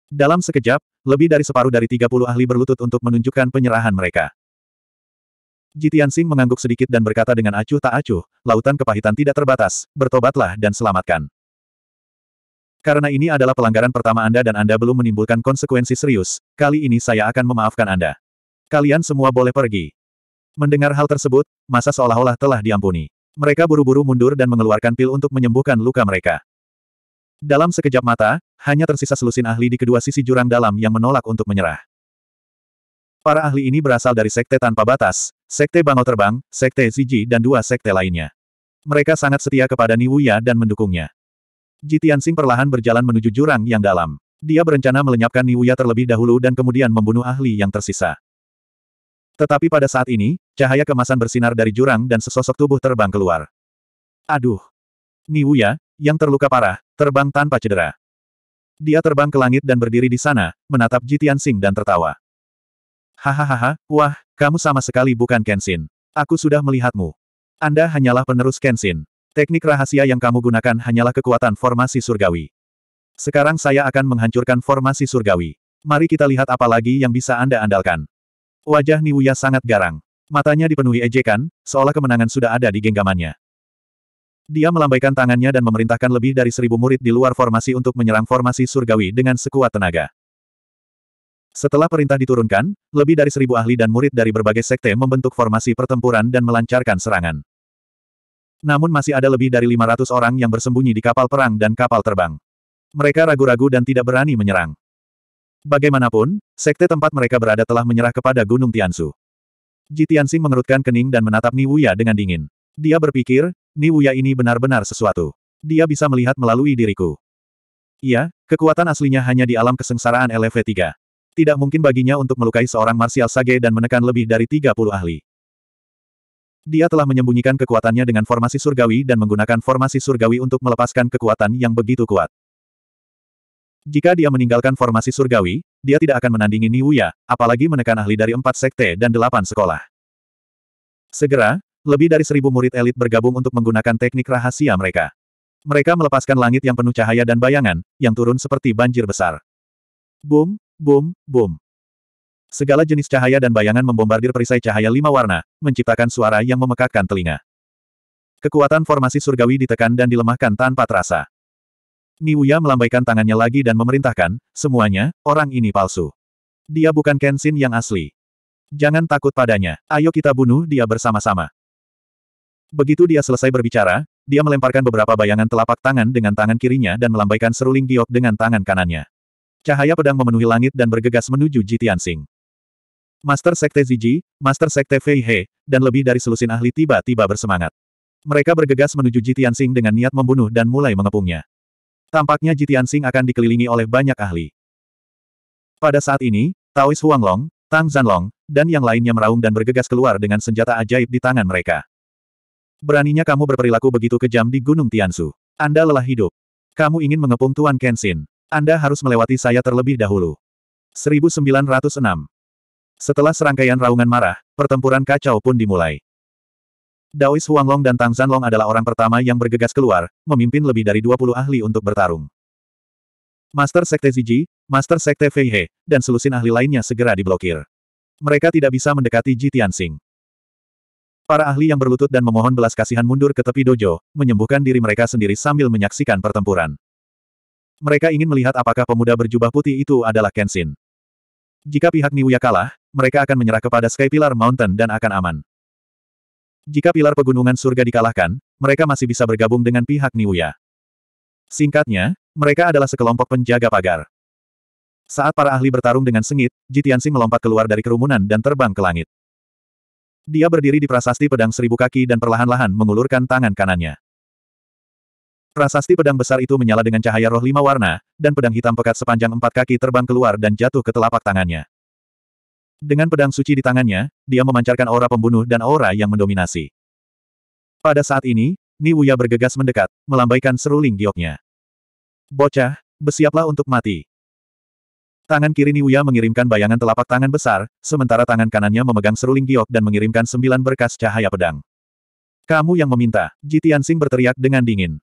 Dalam sekejap, lebih dari separuh dari 30 ahli berlutut untuk menunjukkan penyerahan mereka. Jitian Sing mengangguk sedikit dan berkata dengan acuh tak acuh, lautan kepahitan tidak terbatas, bertobatlah dan selamatkan. Karena ini adalah pelanggaran pertama Anda dan Anda belum menimbulkan konsekuensi serius, kali ini saya akan memaafkan Anda. Kalian semua boleh pergi. Mendengar hal tersebut, masa seolah-olah telah diampuni. Mereka buru-buru mundur dan mengeluarkan pil untuk menyembuhkan luka mereka. Dalam sekejap mata, hanya tersisa selusin ahli di kedua sisi jurang dalam yang menolak untuk menyerah. Para ahli ini berasal dari sekte tanpa batas, sekte Bangau Terbang, sekte Ziji dan dua sekte lainnya. Mereka sangat setia kepada Niwuya dan mendukungnya. Jitian Sing perlahan berjalan menuju jurang yang dalam. Dia berencana melenyapkan Niwuya terlebih dahulu dan kemudian membunuh ahli yang tersisa. Tetapi pada saat ini, cahaya kemasan bersinar dari jurang dan sesosok tubuh terbang keluar. Aduh! Niwuya, yang terluka parah, terbang tanpa cedera. Dia terbang ke langit dan berdiri di sana, menatap Jitian Sing dan tertawa. Hahaha, wah, kamu sama sekali bukan Kenshin. Aku sudah melihatmu. Anda hanyalah penerus Kenshin. Teknik rahasia yang kamu gunakan hanyalah kekuatan formasi surgawi. Sekarang saya akan menghancurkan formasi surgawi. Mari kita lihat apa lagi yang bisa Anda andalkan. Wajah Niwuya sangat garang. Matanya dipenuhi ejekan, seolah kemenangan sudah ada di genggamannya. Dia melambaikan tangannya dan memerintahkan lebih dari seribu murid di luar formasi untuk menyerang formasi surgawi dengan sekuat tenaga. Setelah perintah diturunkan, lebih dari seribu ahli dan murid dari berbagai sekte membentuk formasi pertempuran dan melancarkan serangan. Namun masih ada lebih dari 500 orang yang bersembunyi di kapal perang dan kapal terbang. Mereka ragu-ragu dan tidak berani menyerang. Bagaimanapun, sekte tempat mereka berada telah menyerah kepada Gunung Tiansu. Jitiansi mengerutkan kening dan menatap Ni Wuya dengan dingin. Dia berpikir, Ni Wuya ini benar-benar sesuatu. Dia bisa melihat melalui diriku. Iya, kekuatan aslinya hanya di alam kesengsaraan LV3. Tidak mungkin baginya untuk melukai seorang Martial Sage dan menekan lebih dari 30 ahli. Dia telah menyembunyikan kekuatannya dengan formasi surgawi dan menggunakan formasi surgawi untuk melepaskan kekuatan yang begitu kuat. Jika dia meninggalkan formasi surgawi, dia tidak akan menandingi Niuya, apalagi menekan ahli dari empat sekte dan delapan sekolah. Segera, lebih dari seribu murid elit bergabung untuk menggunakan teknik rahasia mereka. Mereka melepaskan langit yang penuh cahaya dan bayangan, yang turun seperti banjir besar. Boom, boom, boom. Segala jenis cahaya dan bayangan membombardir perisai cahaya lima warna, menciptakan suara yang memekakkan telinga. Kekuatan formasi surgawi ditekan dan dilemahkan tanpa terasa. Niuya melambaikan tangannya lagi dan memerintahkan, semuanya, orang ini palsu. Dia bukan Kenshin yang asli. Jangan takut padanya, ayo kita bunuh dia bersama-sama. Begitu dia selesai berbicara, dia melemparkan beberapa bayangan telapak tangan dengan tangan kirinya dan melambaikan seruling giok dengan tangan kanannya. Cahaya pedang memenuhi langit dan bergegas menuju Jitian Sing. Master Sekte Ziji, Master Sekte Fei He, dan lebih dari selusin ahli tiba-tiba bersemangat. Mereka bergegas menuju Jitian Sing dengan niat membunuh dan mulai mengepungnya. Tampaknya Jitian Sing akan dikelilingi oleh banyak ahli. Pada saat ini, Taois Huanglong, Tang Zanlong, dan yang lainnya meraung dan bergegas keluar dengan senjata ajaib di tangan mereka. Beraninya kamu berperilaku begitu kejam di Gunung Tiansu. Anda lelah hidup. Kamu ingin mengepung Tuan Kenshin. Anda harus melewati saya terlebih dahulu. 1906. Setelah serangkaian raungan marah, pertempuran kacau pun dimulai. Daois Huanglong dan Tang Zanlong adalah orang pertama yang bergegas keluar, memimpin lebih dari 20 ahli untuk bertarung. Master Sekte Ziji, Master Sekte Fei He, dan selusin ahli lainnya segera diblokir. Mereka tidak bisa mendekati Ji Tianxing. Para ahli yang berlutut dan memohon belas kasihan mundur ke tepi dojo, menyembuhkan diri mereka sendiri sambil menyaksikan pertempuran. Mereka ingin melihat apakah pemuda berjubah putih itu adalah Kenshin. Jika pihak Niuya kalah, mereka akan menyerah kepada Sky Pillar Mountain dan akan aman. Jika pilar pegunungan surga dikalahkan, mereka masih bisa bergabung dengan pihak Niuya. Singkatnya, mereka adalah sekelompok penjaga pagar. Saat para ahli bertarung dengan sengit, Jitiansing melompat keluar dari kerumunan dan terbang ke langit. Dia berdiri di prasasti pedang seribu kaki dan perlahan-lahan mengulurkan tangan kanannya. Prasasti pedang besar itu menyala dengan cahaya roh lima warna, dan pedang hitam pekat sepanjang empat kaki terbang keluar dan jatuh ke telapak tangannya. Dengan pedang suci di tangannya, dia memancarkan aura pembunuh dan aura yang mendominasi. Pada saat ini, Ni Wuya bergegas mendekat, melambaikan seruling gioknya. Bocah, bersiaplah untuk mati. Tangan kiri Niwuya mengirimkan bayangan telapak tangan besar, sementara tangan kanannya memegang seruling giok dan mengirimkan sembilan berkas cahaya pedang. Kamu yang meminta, Jitiansing berteriak dengan dingin.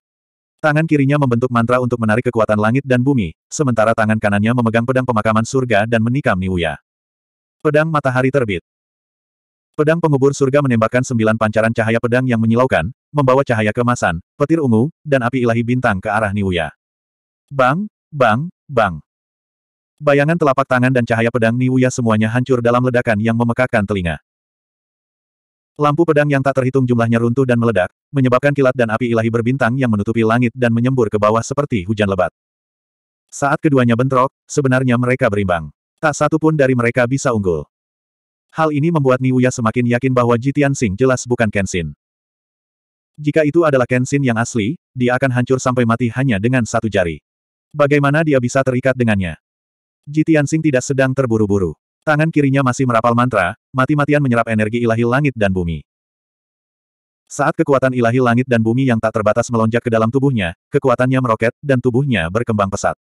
Tangan kirinya membentuk mantra untuk menarik kekuatan langit dan bumi, sementara tangan kanannya memegang pedang pemakaman surga dan menikam Ni Wuya. Pedang matahari terbit. Pedang pengubur surga menembakkan sembilan pancaran cahaya pedang yang menyilaukan, membawa cahaya kemasan, petir ungu, dan api ilahi bintang ke arah Niuya. Bang, bang, bang. Bayangan telapak tangan dan cahaya pedang Niuya semuanya hancur dalam ledakan yang memekakkan telinga. Lampu pedang yang tak terhitung jumlahnya runtuh dan meledak, menyebabkan kilat dan api ilahi berbintang yang menutupi langit dan menyembur ke bawah seperti hujan lebat. Saat keduanya bentrok, sebenarnya mereka berimbang. Tak satu pun dari mereka bisa unggul. Hal ini membuat Niuya semakin yakin bahwa Jitian Sing jelas bukan Kenshin. Jika itu adalah Kenshin yang asli, dia akan hancur sampai mati hanya dengan satu jari. Bagaimana dia bisa terikat dengannya? Jitian Sing tidak sedang terburu-buru. Tangan kirinya masih merapal mantra, mati-matian menyerap energi ilahi langit dan bumi. Saat kekuatan ilahi langit dan bumi yang tak terbatas melonjak ke dalam tubuhnya, kekuatannya meroket, dan tubuhnya berkembang pesat.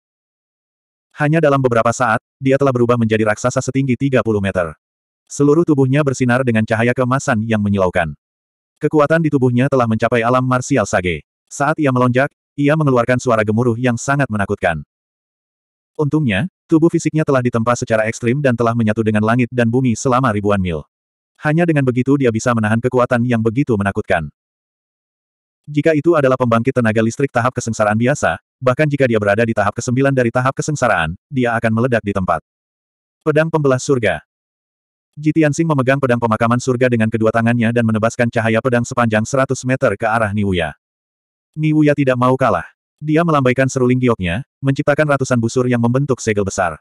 Hanya dalam beberapa saat, dia telah berubah menjadi raksasa setinggi 30 meter. Seluruh tubuhnya bersinar dengan cahaya kemasan yang menyilaukan. Kekuatan di tubuhnya telah mencapai alam marsial sage. Saat ia melonjak, ia mengeluarkan suara gemuruh yang sangat menakutkan. Untungnya, tubuh fisiknya telah ditempa secara ekstrim dan telah menyatu dengan langit dan bumi selama ribuan mil. Hanya dengan begitu dia bisa menahan kekuatan yang begitu menakutkan. Jika itu adalah pembangkit tenaga listrik tahap kesengsaraan biasa, bahkan jika dia berada di tahap kesembilan dari tahap kesengsaraan, dia akan meledak di tempat. Pedang Pembelah Surga Jitiansing memegang pedang pemakaman surga dengan kedua tangannya dan menebaskan cahaya pedang sepanjang 100 meter ke arah Niwuya. Niwuya tidak mau kalah. Dia melambaikan seruling gioknya, menciptakan ratusan busur yang membentuk segel besar.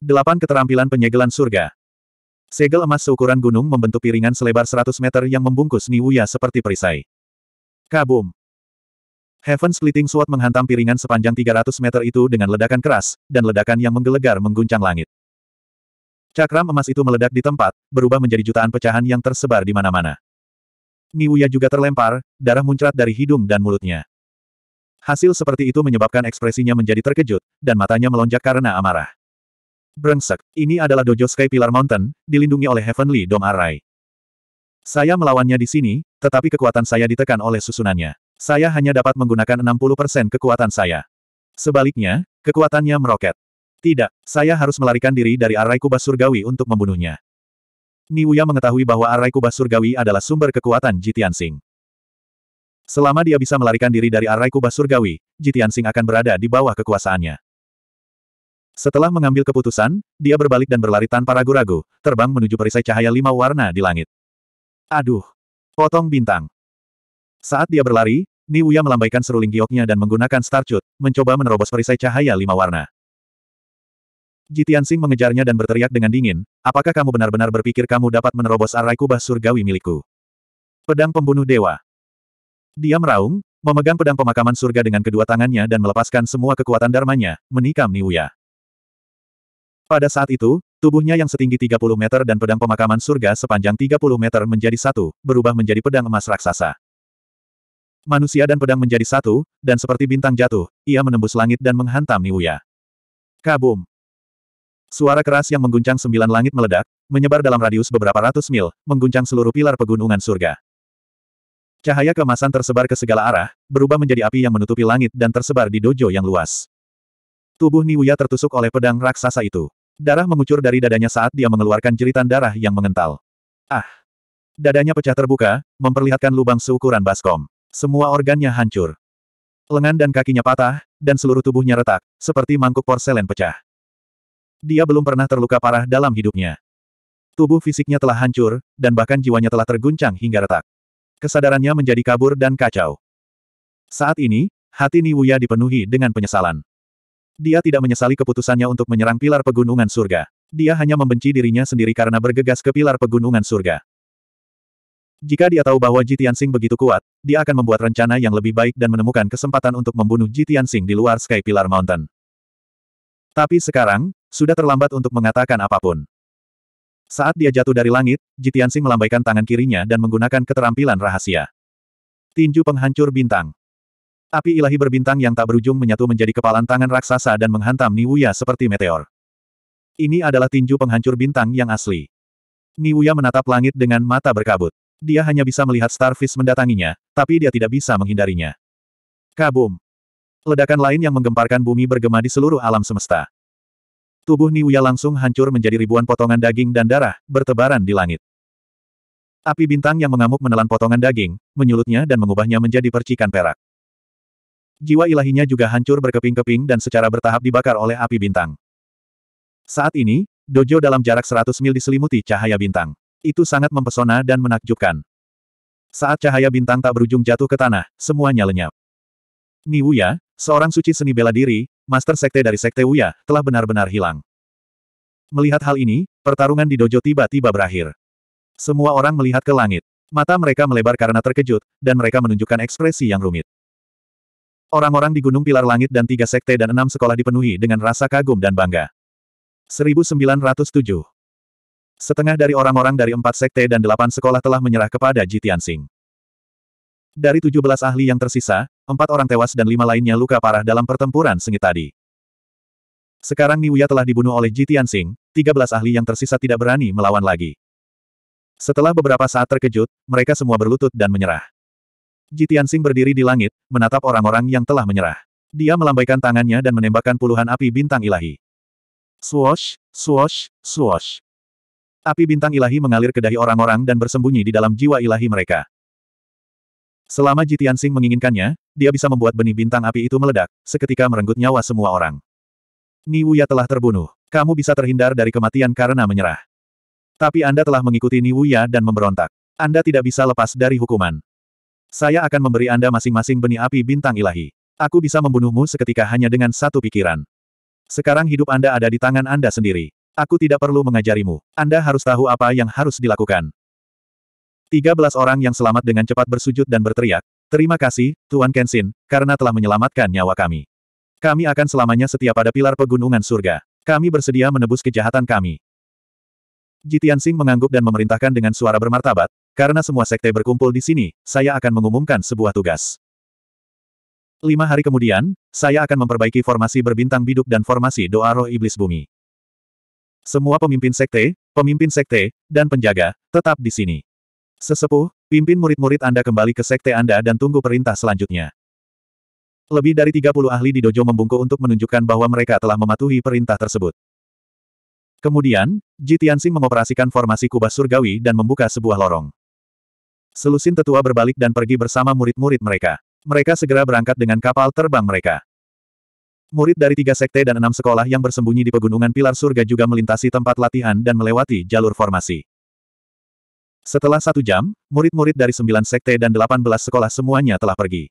Delapan keterampilan penyegelan surga. Segel emas seukuran gunung membentuk piringan selebar 100 meter yang membungkus Niwuya seperti perisai. Kabum! Heaven Splitting Sword menghantam piringan sepanjang 300 meter itu dengan ledakan keras, dan ledakan yang menggelegar mengguncang langit. Cakram emas itu meledak di tempat, berubah menjadi jutaan pecahan yang tersebar di mana-mana. Niwuya juga terlempar, darah muncrat dari hidung dan mulutnya. Hasil seperti itu menyebabkan ekspresinya menjadi terkejut, dan matanya melonjak karena amarah. Brengsek, ini adalah dojo Sky Pillar Mountain, dilindungi oleh Heavenly Dome Array. Saya melawannya di sini, tetapi kekuatan saya ditekan oleh susunannya. Saya hanya dapat menggunakan 60% kekuatan saya. Sebaliknya, kekuatannya meroket. Tidak, saya harus melarikan diri dari arai kubah surgawi untuk membunuhnya. Niwuya mengetahui bahwa arai kubah surgawi adalah sumber kekuatan Jitian Sing. Selama dia bisa melarikan diri dari arai kubah surgawi, Jitian Sing akan berada di bawah kekuasaannya. Setelah mengambil keputusan, dia berbalik dan berlari tanpa ragu-ragu, terbang menuju perisai cahaya lima warna di langit. Aduh! Potong bintang. Saat dia berlari, Niuya melambaikan seruling gioknya dan menggunakan starcut, mencoba menerobos perisai cahaya lima warna. Jitian Sing mengejarnya dan berteriak dengan dingin, apakah kamu benar-benar berpikir kamu dapat menerobos arai kubah surgawi milikku? Pedang pembunuh dewa. Dia meraung, memegang pedang pemakaman surga dengan kedua tangannya dan melepaskan semua kekuatan dharmanya, menikam Niuya. Pada saat itu, tubuhnya yang setinggi 30 meter dan pedang pemakaman surga sepanjang 30 meter menjadi satu, berubah menjadi pedang emas raksasa. Manusia dan pedang menjadi satu, dan seperti bintang jatuh, ia menembus langit dan menghantam Niuya. Kabum! Suara keras yang mengguncang sembilan langit meledak, menyebar dalam radius beberapa ratus mil, mengguncang seluruh pilar pegunungan surga. Cahaya kemasan tersebar ke segala arah, berubah menjadi api yang menutupi langit dan tersebar di dojo yang luas. Tubuh Niuya tertusuk oleh pedang raksasa itu. Darah mengucur dari dadanya saat dia mengeluarkan jeritan darah yang mengental. Ah! Dadanya pecah terbuka, memperlihatkan lubang seukuran baskom. Semua organnya hancur. Lengan dan kakinya patah, dan seluruh tubuhnya retak, seperti mangkuk porselen pecah. Dia belum pernah terluka parah dalam hidupnya. Tubuh fisiknya telah hancur, dan bahkan jiwanya telah terguncang hingga retak. Kesadarannya menjadi kabur dan kacau. Saat ini, hati Niwuya dipenuhi dengan penyesalan. Dia tidak menyesali keputusannya untuk menyerang pilar pegunungan surga. Dia hanya membenci dirinya sendiri karena bergegas ke pilar pegunungan surga. Jika dia tahu bahwa Ji Tianxing begitu kuat, dia akan membuat rencana yang lebih baik dan menemukan kesempatan untuk membunuh Ji Tianxing di luar Sky Pillar Mountain. Tapi sekarang, sudah terlambat untuk mengatakan apapun. Saat dia jatuh dari langit, Ji Tianxing melambaikan tangan kirinya dan menggunakan keterampilan rahasia. Tinju penghancur bintang. Api ilahi berbintang yang tak berujung menyatu menjadi kepalan tangan raksasa dan menghantam Niwuya seperti meteor. Ini adalah tinju penghancur bintang yang asli. Niwuya menatap langit dengan mata berkabut dia hanya bisa melihat Starfish mendatanginya, tapi dia tidak bisa menghindarinya. Kabum! Ledakan lain yang menggemparkan bumi bergema di seluruh alam semesta. Tubuh Niuya langsung hancur menjadi ribuan potongan daging dan darah, bertebaran di langit. Api bintang yang mengamuk menelan potongan daging, menyulutnya dan mengubahnya menjadi percikan perak. Jiwa ilahinya juga hancur berkeping-keping dan secara bertahap dibakar oleh api bintang. Saat ini, dojo dalam jarak 100 mil diselimuti cahaya bintang. Itu sangat mempesona dan menakjubkan. Saat cahaya bintang tak berujung jatuh ke tanah, semuanya lenyap. Ni Wuya, seorang suci seni bela diri, master sekte dari sekte Wuya, telah benar-benar hilang. Melihat hal ini, pertarungan di dojo tiba-tiba berakhir. Semua orang melihat ke langit. Mata mereka melebar karena terkejut, dan mereka menunjukkan ekspresi yang rumit. Orang-orang di Gunung Pilar Langit dan tiga sekte dan enam sekolah dipenuhi dengan rasa kagum dan bangga. 1907 Setengah dari orang-orang dari empat sekte dan delapan sekolah telah menyerah kepada Jitian Tianxing. Dari tujuh belas ahli yang tersisa, empat orang tewas dan lima lainnya luka parah dalam pertempuran sengit tadi. Sekarang Niuya telah dibunuh oleh Jitian Tianxing, tiga belas ahli yang tersisa tidak berani melawan lagi. Setelah beberapa saat terkejut, mereka semua berlutut dan menyerah. Jitian Tianxing berdiri di langit, menatap orang-orang yang telah menyerah. Dia melambaikan tangannya dan menembakkan puluhan api bintang ilahi. Swosh, swosh, swosh. Api bintang ilahi mengalir ke dahi orang-orang dan bersembunyi di dalam jiwa ilahi mereka. Selama Jitian Sing menginginkannya, dia bisa membuat benih bintang api itu meledak, seketika merenggut nyawa semua orang. Niwuya telah terbunuh. Kamu bisa terhindar dari kematian karena menyerah. Tapi Anda telah mengikuti Niwuya dan memberontak. Anda tidak bisa lepas dari hukuman. Saya akan memberi Anda masing-masing benih api bintang ilahi. Aku bisa membunuhmu seketika hanya dengan satu pikiran. Sekarang hidup Anda ada di tangan Anda sendiri. Aku tidak perlu mengajarimu. Anda harus tahu apa yang harus dilakukan. 13 orang yang selamat dengan cepat bersujud dan berteriak, Terima kasih, Tuan Kenshin, karena telah menyelamatkan nyawa kami. Kami akan selamanya setia pada pilar pegunungan surga. Kami bersedia menebus kejahatan kami. Jitian Singh mengangguk dan memerintahkan dengan suara bermartabat, karena semua sekte berkumpul di sini, saya akan mengumumkan sebuah tugas. Lima hari kemudian, saya akan memperbaiki formasi berbintang biduk dan formasi doa roh iblis bumi. Semua pemimpin sekte, pemimpin sekte, dan penjaga, tetap di sini. Sesepuh, pimpin murid-murid Anda kembali ke sekte Anda dan tunggu perintah selanjutnya. Lebih dari 30 ahli di dojo membungkuk untuk menunjukkan bahwa mereka telah mematuhi perintah tersebut. Kemudian, Ji Tianxing mengoperasikan formasi kubah surgawi dan membuka sebuah lorong. Selusin tetua berbalik dan pergi bersama murid-murid mereka. Mereka segera berangkat dengan kapal terbang mereka. Murid dari tiga sekte dan enam sekolah yang bersembunyi di pegunungan pilar surga juga melintasi tempat latihan dan melewati jalur formasi. Setelah satu jam, murid-murid dari sembilan sekte dan delapan belas sekolah semuanya telah pergi.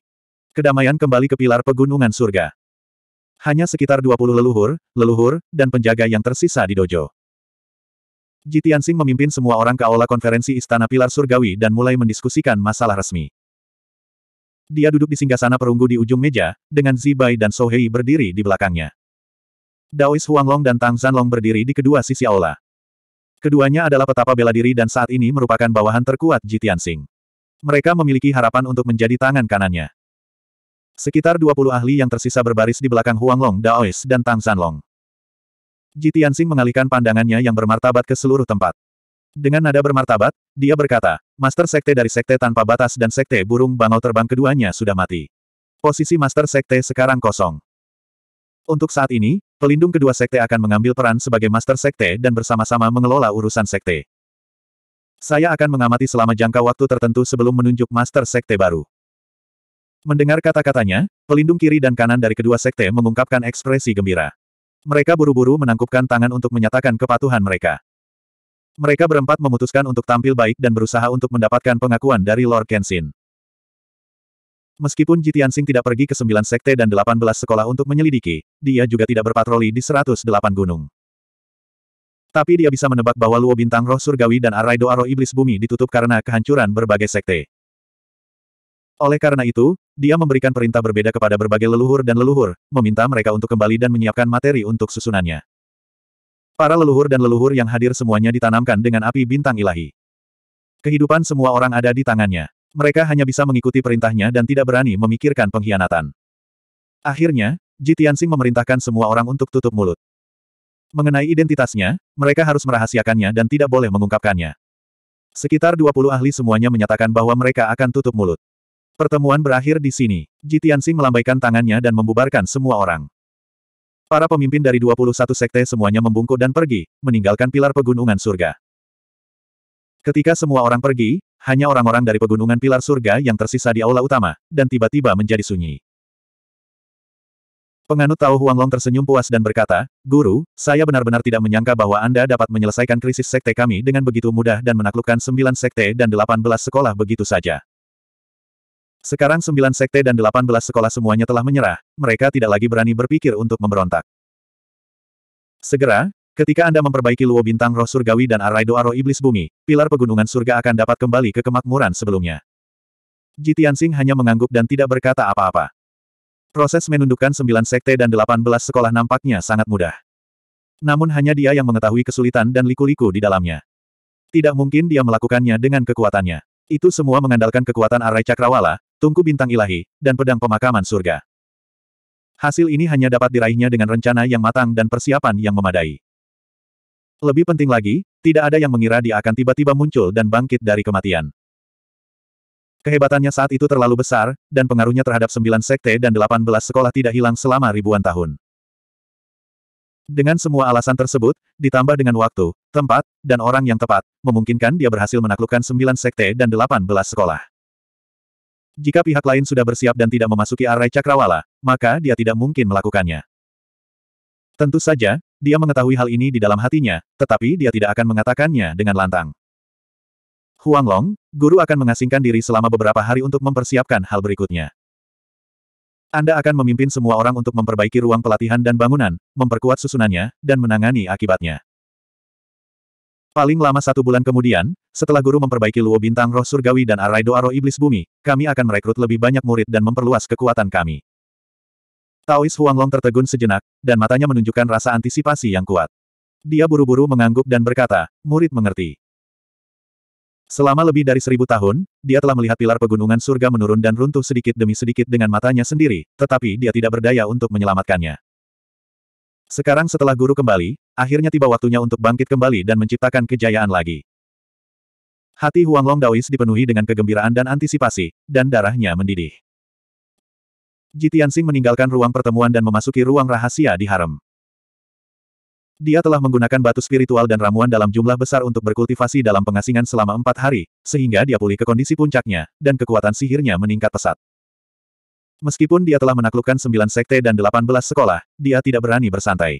Kedamaian kembali ke pilar pegunungan surga. Hanya sekitar dua puluh leluhur, leluhur, dan penjaga yang tersisa di dojo. Jitiansing memimpin semua orang ke aula konferensi Istana Pilar Surgawi dan mulai mendiskusikan masalah resmi. Dia duduk di singgah sana perunggu di ujung meja, dengan Zibai dan Sohei berdiri di belakangnya. Daois Huanglong dan Tang Zanlong berdiri di kedua sisi aula. Keduanya adalah petapa bela diri dan saat ini merupakan bawahan terkuat Jitian Sing. Mereka memiliki harapan untuk menjadi tangan kanannya. Sekitar 20 ahli yang tersisa berbaris di belakang Huanglong Daois dan Tang Zanlong. Jitian Sing mengalihkan pandangannya yang bermartabat ke seluruh tempat. Dengan nada bermartabat, dia berkata, Master Sekte dari Sekte Tanpa Batas dan Sekte Burung Bangau Terbang keduanya sudah mati. Posisi Master Sekte sekarang kosong. Untuk saat ini, pelindung kedua Sekte akan mengambil peran sebagai Master Sekte dan bersama-sama mengelola urusan Sekte. Saya akan mengamati selama jangka waktu tertentu sebelum menunjuk Master Sekte baru. Mendengar kata-katanya, pelindung kiri dan kanan dari kedua sekte mengungkapkan ekspresi gembira. Mereka buru-buru menangkupkan tangan untuk menyatakan kepatuhan mereka. Mereka berempat memutuskan untuk tampil baik dan berusaha untuk mendapatkan pengakuan dari Lord Kenshin. Meskipun Jitiansing tidak pergi ke sembilan sekte dan delapan belas sekolah untuk menyelidiki, dia juga tidak berpatroli di seratus delapan gunung. Tapi dia bisa menebak bahwa Luo Bintang Roh Surgawi dan Arai Doa Roh Iblis Bumi ditutup karena kehancuran berbagai sekte. Oleh karena itu, dia memberikan perintah berbeda kepada berbagai leluhur dan leluhur, meminta mereka untuk kembali dan menyiapkan materi untuk susunannya. Para leluhur dan leluhur yang hadir semuanya ditanamkan dengan api bintang ilahi. Kehidupan semua orang ada di tangannya. Mereka hanya bisa mengikuti perintahnya dan tidak berani memikirkan pengkhianatan. Akhirnya, Ji memerintahkan semua orang untuk tutup mulut. Mengenai identitasnya, mereka harus merahasiakannya dan tidak boleh mengungkapkannya. Sekitar 20 ahli semuanya menyatakan bahwa mereka akan tutup mulut. Pertemuan berakhir di sini. Ji melambaikan tangannya dan membubarkan semua orang. Para pemimpin dari 21 sekte semuanya membungkuk dan pergi, meninggalkan pilar pegunungan surga. Ketika semua orang pergi, hanya orang-orang dari pegunungan pilar surga yang tersisa di aula utama, dan tiba-tiba menjadi sunyi. Penganut Tao Huanglong tersenyum puas dan berkata, Guru, saya benar-benar tidak menyangka bahwa Anda dapat menyelesaikan krisis sekte kami dengan begitu mudah dan menaklukkan sembilan sekte dan delapan belas sekolah begitu saja. Sekarang sembilan sekte dan delapan belas sekolah semuanya telah menyerah, mereka tidak lagi berani berpikir untuk memberontak. Segera, ketika Anda memperbaiki Luo Bintang Roh Surgawi dan Arai Doa Iblis Bumi, pilar pegunungan surga akan dapat kembali ke kemakmuran sebelumnya. Jitiansing hanya mengangguk dan tidak berkata apa-apa. Proses menundukkan sembilan sekte dan delapan belas sekolah nampaknya sangat mudah. Namun hanya dia yang mengetahui kesulitan dan liku-liku di dalamnya. Tidak mungkin dia melakukannya dengan kekuatannya. Itu semua mengandalkan kekuatan arai cakrawala, tungku bintang ilahi, dan pedang pemakaman surga. Hasil ini hanya dapat diraihnya dengan rencana yang matang dan persiapan yang memadai. Lebih penting lagi, tidak ada yang mengira dia akan tiba-tiba muncul dan bangkit dari kematian. Kehebatannya saat itu terlalu besar, dan pengaruhnya terhadap sembilan sekte dan delapan belas sekolah tidak hilang selama ribuan tahun. Dengan semua alasan tersebut, ditambah dengan waktu, tempat, dan orang yang tepat, memungkinkan dia berhasil menaklukkan sembilan sekte dan delapan belas sekolah. Jika pihak lain sudah bersiap dan tidak memasuki arai cakrawala, maka dia tidak mungkin melakukannya. Tentu saja, dia mengetahui hal ini di dalam hatinya, tetapi dia tidak akan mengatakannya dengan lantang. Huang Long, guru akan mengasingkan diri selama beberapa hari untuk mempersiapkan hal berikutnya. Anda akan memimpin semua orang untuk memperbaiki ruang pelatihan dan bangunan, memperkuat susunannya, dan menangani akibatnya. Paling lama satu bulan kemudian, setelah guru memperbaiki Luo Bintang Roh Surgawi dan Arai Doa Roh Iblis Bumi, kami akan merekrut lebih banyak murid dan memperluas kekuatan kami. Taois Huanglong tertegun sejenak, dan matanya menunjukkan rasa antisipasi yang kuat. Dia buru-buru mengangguk dan berkata, murid mengerti. Selama lebih dari seribu tahun, dia telah melihat pilar pegunungan surga menurun dan runtuh sedikit demi sedikit dengan matanya sendiri, tetapi dia tidak berdaya untuk menyelamatkannya. Sekarang setelah guru kembali, akhirnya tiba waktunya untuk bangkit kembali dan menciptakan kejayaan lagi. Hati Huanglong Daois dipenuhi dengan kegembiraan dan antisipasi, dan darahnya mendidih. Jitiansing meninggalkan ruang pertemuan dan memasuki ruang rahasia di harem. Dia telah menggunakan batu spiritual dan ramuan dalam jumlah besar untuk berkultivasi dalam pengasingan selama empat hari, sehingga dia pulih ke kondisi puncaknya, dan kekuatan sihirnya meningkat pesat. Meskipun dia telah menaklukkan sembilan sekte dan delapan belas sekolah, dia tidak berani bersantai.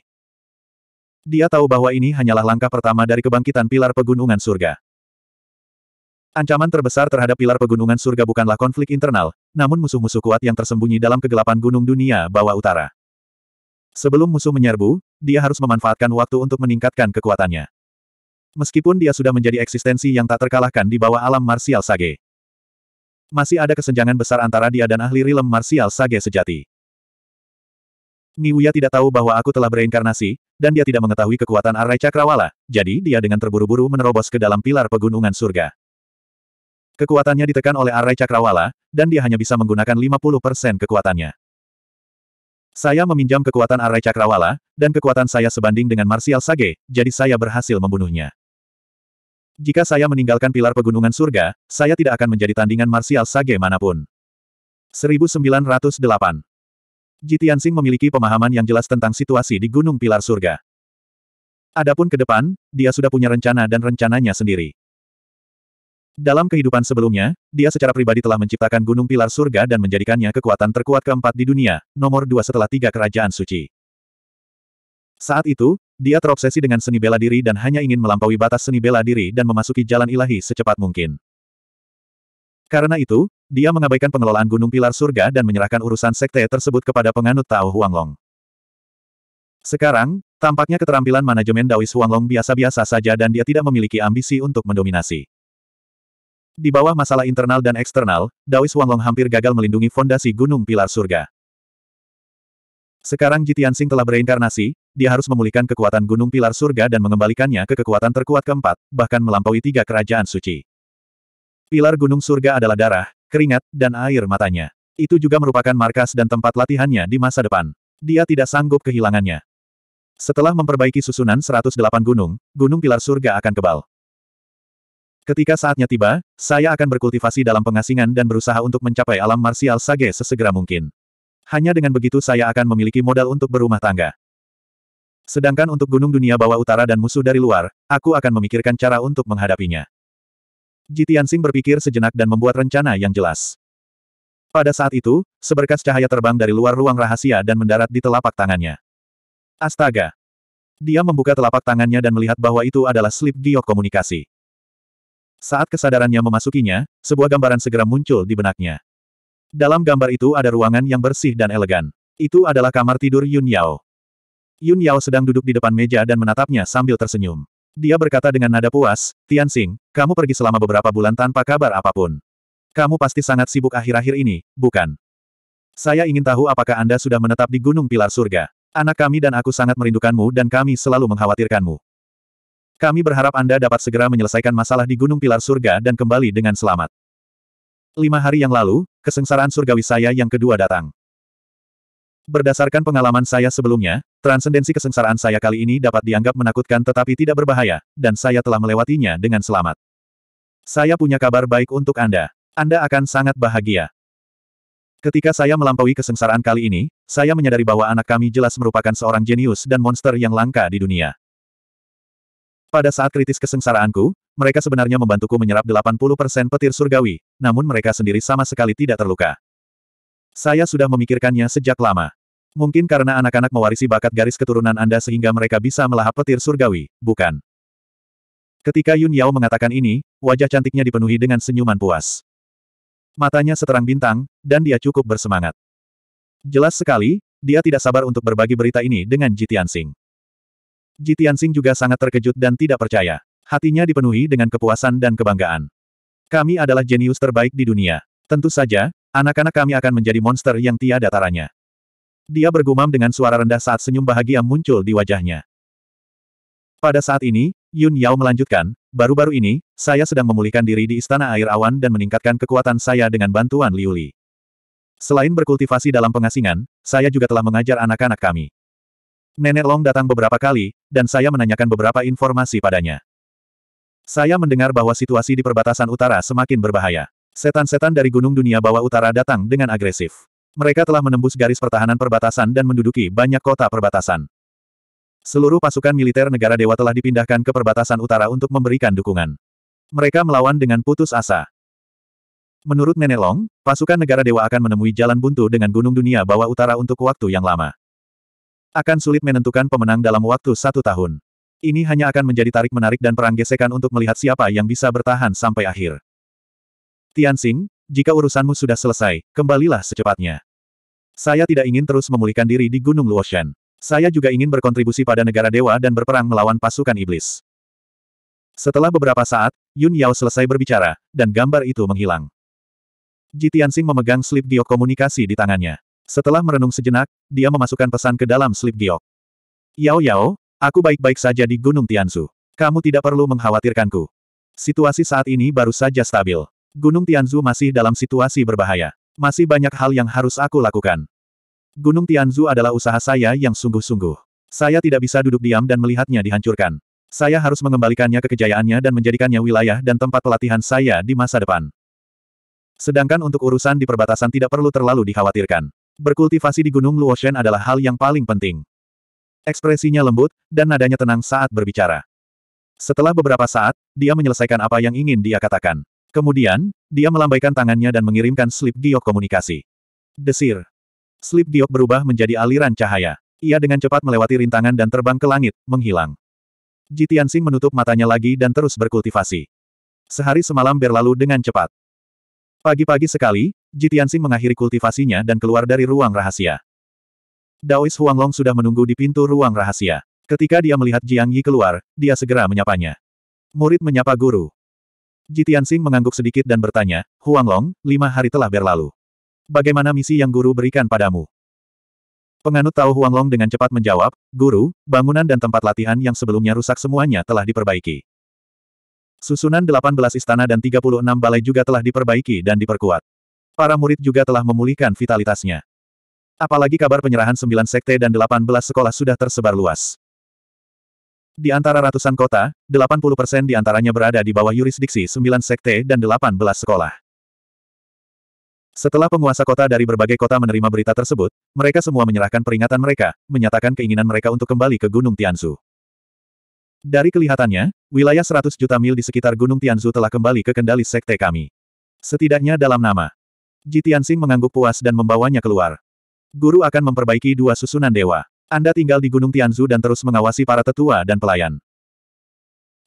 Dia tahu bahwa ini hanyalah langkah pertama dari kebangkitan pilar pegunungan surga. Ancaman terbesar terhadap pilar pegunungan surga bukanlah konflik internal, namun musuh-musuh kuat yang tersembunyi dalam kegelapan gunung dunia bawah utara. Sebelum musuh menyerbu, dia harus memanfaatkan waktu untuk meningkatkan kekuatannya. Meskipun dia sudah menjadi eksistensi yang tak terkalahkan di bawah alam marsial Sage. Masih ada kesenjangan besar antara dia dan ahli rilem marsial Sage sejati. Niuya tidak tahu bahwa aku telah bereinkarnasi, dan dia tidak mengetahui kekuatan Arai Cakrawala, jadi dia dengan terburu-buru menerobos ke dalam pilar pegunungan surga. Kekuatannya ditekan oleh arai cakrawala, dan dia hanya bisa menggunakan 50% kekuatannya. Saya meminjam kekuatan arai cakrawala, dan kekuatan saya sebanding dengan Martial Sage, jadi saya berhasil membunuhnya. Jika saya meninggalkan pilar pegunungan surga, saya tidak akan menjadi tandingan Martial Sage manapun. 1908 Jitian Singh memiliki pemahaman yang jelas tentang situasi di Gunung Pilar Surga. Adapun ke depan, dia sudah punya rencana dan rencananya sendiri. Dalam kehidupan sebelumnya, dia secara pribadi telah menciptakan gunung pilar surga dan menjadikannya kekuatan terkuat keempat di dunia, nomor dua setelah tiga kerajaan suci. Saat itu, dia terobsesi dengan seni bela diri dan hanya ingin melampaui batas seni bela diri dan memasuki jalan ilahi secepat mungkin. Karena itu, dia mengabaikan pengelolaan gunung pilar surga dan menyerahkan urusan sekte tersebut kepada penganut Tao Huanglong. Sekarang, tampaknya keterampilan manajemen Daois Huanglong biasa-biasa saja dan dia tidak memiliki ambisi untuk mendominasi. Di bawah masalah internal dan eksternal, Dawis Wanglong hampir gagal melindungi fondasi Gunung Pilar Surga. Sekarang Jitiansing telah bereinkarnasi, dia harus memulihkan kekuatan Gunung Pilar Surga dan mengembalikannya ke kekuatan terkuat keempat, bahkan melampaui tiga kerajaan suci. Pilar Gunung Surga adalah darah, keringat, dan air matanya. Itu juga merupakan markas dan tempat latihannya di masa depan. Dia tidak sanggup kehilangannya. Setelah memperbaiki susunan 108 gunung, Gunung Pilar Surga akan kebal. Ketika saatnya tiba, saya akan berkultivasi dalam pengasingan dan berusaha untuk mencapai alam marsial sage sesegera mungkin. Hanya dengan begitu saya akan memiliki modal untuk berumah tangga. Sedangkan untuk gunung dunia bawah utara dan musuh dari luar, aku akan memikirkan cara untuk menghadapinya. Jitian Sing berpikir sejenak dan membuat rencana yang jelas. Pada saat itu, seberkas cahaya terbang dari luar ruang rahasia dan mendarat di telapak tangannya. Astaga! Dia membuka telapak tangannya dan melihat bahwa itu adalah slip giok komunikasi. Saat kesadarannya memasukinya, sebuah gambaran segera muncul di benaknya. Dalam gambar itu ada ruangan yang bersih dan elegan. Itu adalah kamar tidur Yun Yao. Yun Yao sedang duduk di depan meja dan menatapnya sambil tersenyum. Dia berkata dengan nada puas, Tian Xing, kamu pergi selama beberapa bulan tanpa kabar apapun. Kamu pasti sangat sibuk akhir-akhir ini, bukan? Saya ingin tahu apakah Anda sudah menetap di Gunung Pilar Surga. Anak kami dan aku sangat merindukanmu dan kami selalu mengkhawatirkanmu. Kami berharap Anda dapat segera menyelesaikan masalah di Gunung Pilar Surga dan kembali dengan selamat. Lima hari yang lalu, kesengsaraan surgawi saya yang kedua datang. Berdasarkan pengalaman saya sebelumnya, transendensi kesengsaraan saya kali ini dapat dianggap menakutkan tetapi tidak berbahaya, dan saya telah melewatinya dengan selamat. Saya punya kabar baik untuk Anda. Anda akan sangat bahagia. Ketika saya melampaui kesengsaraan kali ini, saya menyadari bahwa anak kami jelas merupakan seorang jenius dan monster yang langka di dunia. Pada saat kritis kesengsaraanku, mereka sebenarnya membantuku menyerap 80% petir surgawi, namun mereka sendiri sama sekali tidak terluka. Saya sudah memikirkannya sejak lama. Mungkin karena anak-anak mewarisi bakat garis keturunan Anda sehingga mereka bisa melahap petir surgawi, bukan? Ketika Yun Yao mengatakan ini, wajah cantiknya dipenuhi dengan senyuman puas. Matanya seterang bintang, dan dia cukup bersemangat. Jelas sekali, dia tidak sabar untuk berbagi berita ini dengan Jitian Singh. Ji Tianxing juga sangat terkejut dan tidak percaya. Hatinya dipenuhi dengan kepuasan dan kebanggaan. Kami adalah jenius terbaik di dunia. Tentu saja, anak-anak kami akan menjadi monster yang tiada taranya. Dia bergumam dengan suara rendah saat senyum bahagia muncul di wajahnya. Pada saat ini, Yun Yao melanjutkan, baru-baru ini, saya sedang memulihkan diri di Istana Air Awan dan meningkatkan kekuatan saya dengan bantuan Liuli. Selain berkultivasi dalam pengasingan, saya juga telah mengajar anak-anak kami. Nenek Long datang beberapa kali, dan saya menanyakan beberapa informasi padanya. Saya mendengar bahwa situasi di perbatasan utara semakin berbahaya. Setan-setan dari Gunung Dunia Bawah Utara datang dengan agresif. Mereka telah menembus garis pertahanan perbatasan dan menduduki banyak kota perbatasan. Seluruh pasukan militer negara dewa telah dipindahkan ke perbatasan utara untuk memberikan dukungan. Mereka melawan dengan putus asa. Menurut Nenek Long, pasukan negara dewa akan menemui jalan buntu dengan Gunung Dunia Bawah Utara untuk waktu yang lama. Akan sulit menentukan pemenang dalam waktu satu tahun. Ini hanya akan menjadi tarik-menarik dan perang gesekan untuk melihat siapa yang bisa bertahan sampai akhir. Tianxing, jika urusanmu sudah selesai, kembalilah secepatnya. Saya tidak ingin terus memulihkan diri di Gunung Luoshan. Saya juga ingin berkontribusi pada negara dewa dan berperang melawan pasukan iblis. Setelah beberapa saat, Yun Yao selesai berbicara, dan gambar itu menghilang. Ji Tianxing memegang slip geokomunikasi di tangannya. Setelah merenung sejenak, dia memasukkan pesan ke dalam slip giok. Yao Yao, aku baik-baik saja di Gunung Tianzu. Kamu tidak perlu mengkhawatirkanku. Situasi saat ini baru saja stabil. Gunung Tianzu masih dalam situasi berbahaya. Masih banyak hal yang harus aku lakukan. Gunung Tianzu adalah usaha saya yang sungguh-sungguh. Saya tidak bisa duduk diam dan melihatnya dihancurkan. Saya harus mengembalikannya ke kejayaannya dan menjadikannya wilayah dan tempat pelatihan saya di masa depan. Sedangkan untuk urusan di perbatasan tidak perlu terlalu dikhawatirkan. Berkultivasi di Gunung Luoshen adalah hal yang paling penting. Ekspresinya lembut, dan nadanya tenang saat berbicara. Setelah beberapa saat, dia menyelesaikan apa yang ingin dia katakan. Kemudian, dia melambaikan tangannya dan mengirimkan slip giok komunikasi. Desir. Slip giok berubah menjadi aliran cahaya. Ia dengan cepat melewati rintangan dan terbang ke langit, menghilang. Jitiansing menutup matanya lagi dan terus berkultivasi. Sehari semalam berlalu dengan cepat. Pagi-pagi sekali, Jitiansing mengakhiri kultivasinya dan keluar dari ruang rahasia. Daois Huanglong sudah menunggu di pintu ruang rahasia. Ketika dia melihat Jiang Yi keluar, dia segera menyapanya. Murid menyapa guru. Jitiansing mengangguk sedikit dan bertanya, Huanglong, lima hari telah berlalu. Bagaimana misi yang guru berikan padamu? Penganut tahu Huanglong dengan cepat menjawab, Guru, bangunan dan tempat latihan yang sebelumnya rusak semuanya telah diperbaiki. Susunan 18 istana dan 36 balai juga telah diperbaiki dan diperkuat. Para murid juga telah memulihkan vitalitasnya. Apalagi kabar penyerahan sembilan sekte dan delapan belas sekolah sudah tersebar luas. Di antara ratusan kota, delapan puluh persen di antaranya berada di bawah yurisdiksi sembilan sekte dan delapan belas sekolah. Setelah penguasa kota dari berbagai kota menerima berita tersebut, mereka semua menyerahkan peringatan mereka, menyatakan keinginan mereka untuk kembali ke Gunung Tianzu. Dari kelihatannya, wilayah seratus juta mil di sekitar Gunung Tianzu telah kembali ke kendali sekte kami. Setidaknya dalam nama. Jitian Tianxing mengangguk puas dan membawanya keluar. Guru akan memperbaiki dua susunan dewa. Anda tinggal di Gunung Tianzu dan terus mengawasi para tetua dan pelayan.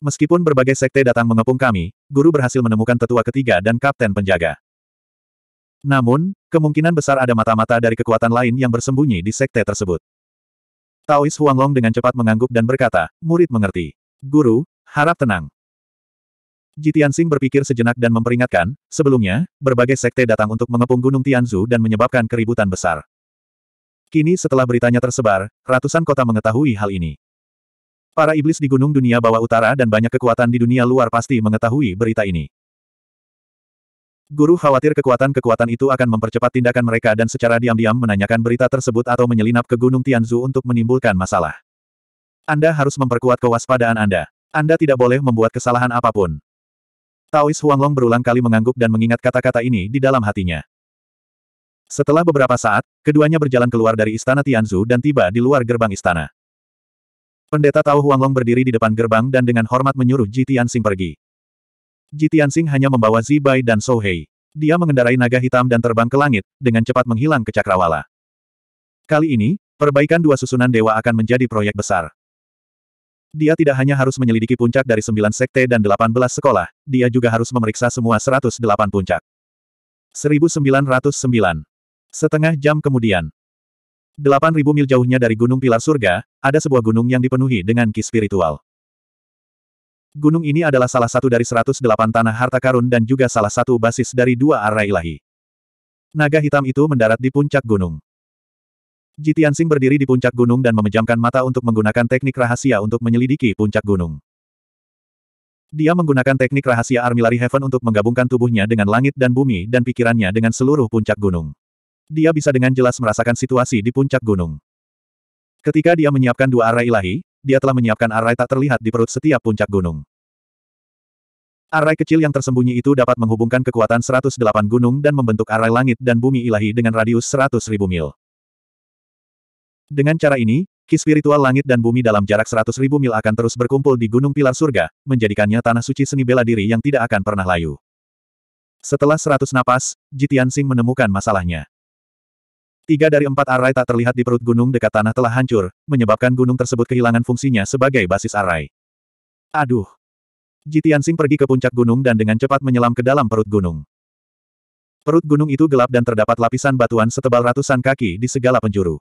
Meskipun berbagai sekte datang mengepung kami, guru berhasil menemukan tetua ketiga dan kapten penjaga. Namun, kemungkinan besar ada mata-mata dari kekuatan lain yang bersembunyi di sekte tersebut. Taois Huanglong dengan cepat mengangguk dan berkata, murid mengerti. Guru, harap tenang. Jitian Sing berpikir sejenak dan memperingatkan, sebelumnya, berbagai sekte datang untuk mengepung Gunung Tianzu dan menyebabkan keributan besar. Kini setelah beritanya tersebar, ratusan kota mengetahui hal ini. Para iblis di gunung dunia bawah utara dan banyak kekuatan di dunia luar pasti mengetahui berita ini. Guru khawatir kekuatan-kekuatan itu akan mempercepat tindakan mereka dan secara diam-diam menanyakan berita tersebut atau menyelinap ke Gunung Tianzu untuk menimbulkan masalah. Anda harus memperkuat kewaspadaan Anda. Anda tidak boleh membuat kesalahan apapun. Taois Huanglong berulang kali mengangguk dan mengingat kata-kata ini di dalam hatinya. Setelah beberapa saat, keduanya berjalan keluar dari istana Tianzu dan tiba di luar gerbang istana. Pendeta Tao Huanglong berdiri di depan gerbang dan dengan hormat menyuruh Ji Tianxing pergi. Ji Tianxing hanya membawa Zibai dan Sohei. Dia mengendarai naga hitam dan terbang ke langit, dengan cepat menghilang ke cakrawala. Kali ini, perbaikan dua susunan dewa akan menjadi proyek besar. Dia tidak hanya harus menyelidiki puncak dari sembilan sekte dan delapan belas sekolah, dia juga harus memeriksa semua seratus delapan puncak. 1909. Setengah jam kemudian. delapan ribu mil jauhnya dari Gunung Pilar Surga, ada sebuah gunung yang dipenuhi dengan ki spiritual. Gunung ini adalah salah satu dari 108 tanah harta karun dan juga salah satu basis dari dua arah ilahi. Naga hitam itu mendarat di puncak gunung. Ji Tianxing berdiri di puncak gunung dan memejamkan mata untuk menggunakan teknik rahasia untuk menyelidiki puncak gunung. Dia menggunakan teknik rahasia Armillary Heaven untuk menggabungkan tubuhnya dengan langit dan bumi dan pikirannya dengan seluruh puncak gunung. Dia bisa dengan jelas merasakan situasi di puncak gunung. Ketika dia menyiapkan dua arai ilahi, dia telah menyiapkan arai tak terlihat di perut setiap puncak gunung. Arai kecil yang tersembunyi itu dapat menghubungkan kekuatan 108 gunung dan membentuk arai langit dan bumi ilahi dengan radius 100.000 mil. Dengan cara ini, ki spiritual langit dan bumi dalam jarak seratus ribu mil akan terus berkumpul di Gunung Pilar Surga, menjadikannya tanah suci seni bela diri yang tidak akan pernah layu. Setelah seratus napas, Jitian Sing menemukan masalahnya. Tiga dari empat arai tak terlihat di perut gunung dekat tanah telah hancur, menyebabkan gunung tersebut kehilangan fungsinya sebagai basis arai. Aduh! Jitian Sing pergi ke puncak gunung dan dengan cepat menyelam ke dalam perut gunung. Perut gunung itu gelap dan terdapat lapisan batuan setebal ratusan kaki di segala penjuru.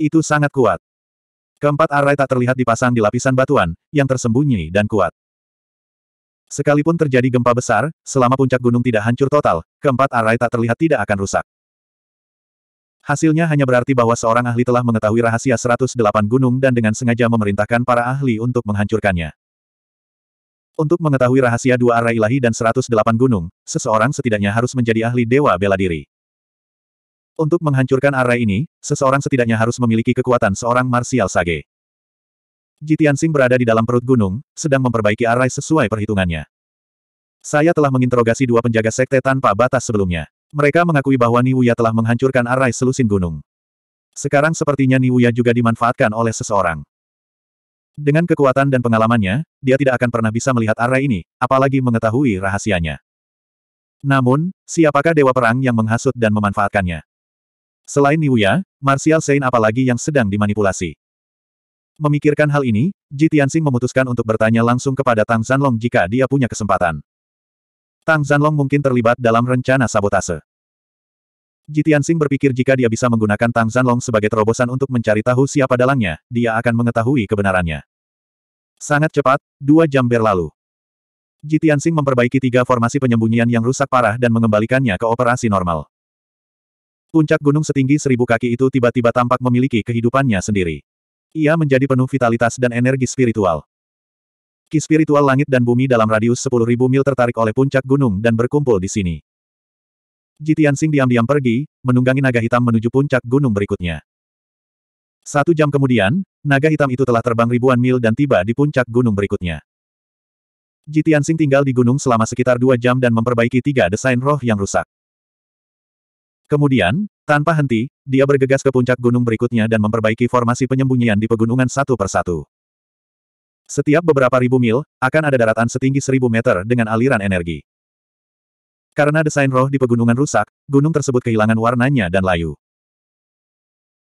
Itu sangat kuat. Keempat arai tak terlihat dipasang di lapisan batuan, yang tersembunyi dan kuat. Sekalipun terjadi gempa besar, selama puncak gunung tidak hancur total, keempat arai tak terlihat tidak akan rusak. Hasilnya hanya berarti bahwa seorang ahli telah mengetahui rahasia 108 gunung dan dengan sengaja memerintahkan para ahli untuk menghancurkannya. Untuk mengetahui rahasia dua arah ilahi dan 108 gunung, seseorang setidaknya harus menjadi ahli dewa bela diri. Untuk menghancurkan array ini, seseorang setidaknya harus memiliki kekuatan seorang marsial sage. Jitian Sing berada di dalam perut gunung, sedang memperbaiki array sesuai perhitungannya. Saya telah menginterogasi dua penjaga sekte tanpa batas sebelumnya. Mereka mengakui bahwa Niwuya telah menghancurkan array selusin gunung. Sekarang sepertinya Niwuya juga dimanfaatkan oleh seseorang. Dengan kekuatan dan pengalamannya, dia tidak akan pernah bisa melihat array ini, apalagi mengetahui rahasianya. Namun, siapakah Dewa Perang yang menghasut dan memanfaatkannya? Selain Niuya, Martial Saint apalagi yang sedang dimanipulasi. Memikirkan hal ini, Ji Tianxing memutuskan untuk bertanya langsung kepada Tang Zanlong jika dia punya kesempatan. Tang Zanlong mungkin terlibat dalam rencana sabotase. Ji Tianxing berpikir jika dia bisa menggunakan Tang Zanlong sebagai terobosan untuk mencari tahu siapa dalangnya, dia akan mengetahui kebenarannya. Sangat cepat, dua jam berlalu. Ji Tianxing memperbaiki tiga formasi penyembunyian yang rusak parah dan mengembalikannya ke operasi normal. Puncak gunung setinggi seribu kaki itu tiba-tiba tampak memiliki kehidupannya sendiri. Ia menjadi penuh vitalitas dan energi spiritual. Ki spiritual langit dan bumi dalam radius sepuluh ribu mil tertarik oleh puncak gunung dan berkumpul di sini. Jitian Sing diam-diam pergi, menunggangi naga hitam menuju puncak gunung berikutnya. Satu jam kemudian, naga hitam itu telah terbang ribuan mil dan tiba di puncak gunung berikutnya. Jitian Sing tinggal di gunung selama sekitar dua jam dan memperbaiki tiga desain roh yang rusak. Kemudian, tanpa henti, dia bergegas ke puncak gunung berikutnya dan memperbaiki formasi penyembunyian di pegunungan satu persatu. Setiap beberapa ribu mil, akan ada daratan setinggi seribu meter dengan aliran energi. Karena desain roh di pegunungan rusak, gunung tersebut kehilangan warnanya dan layu.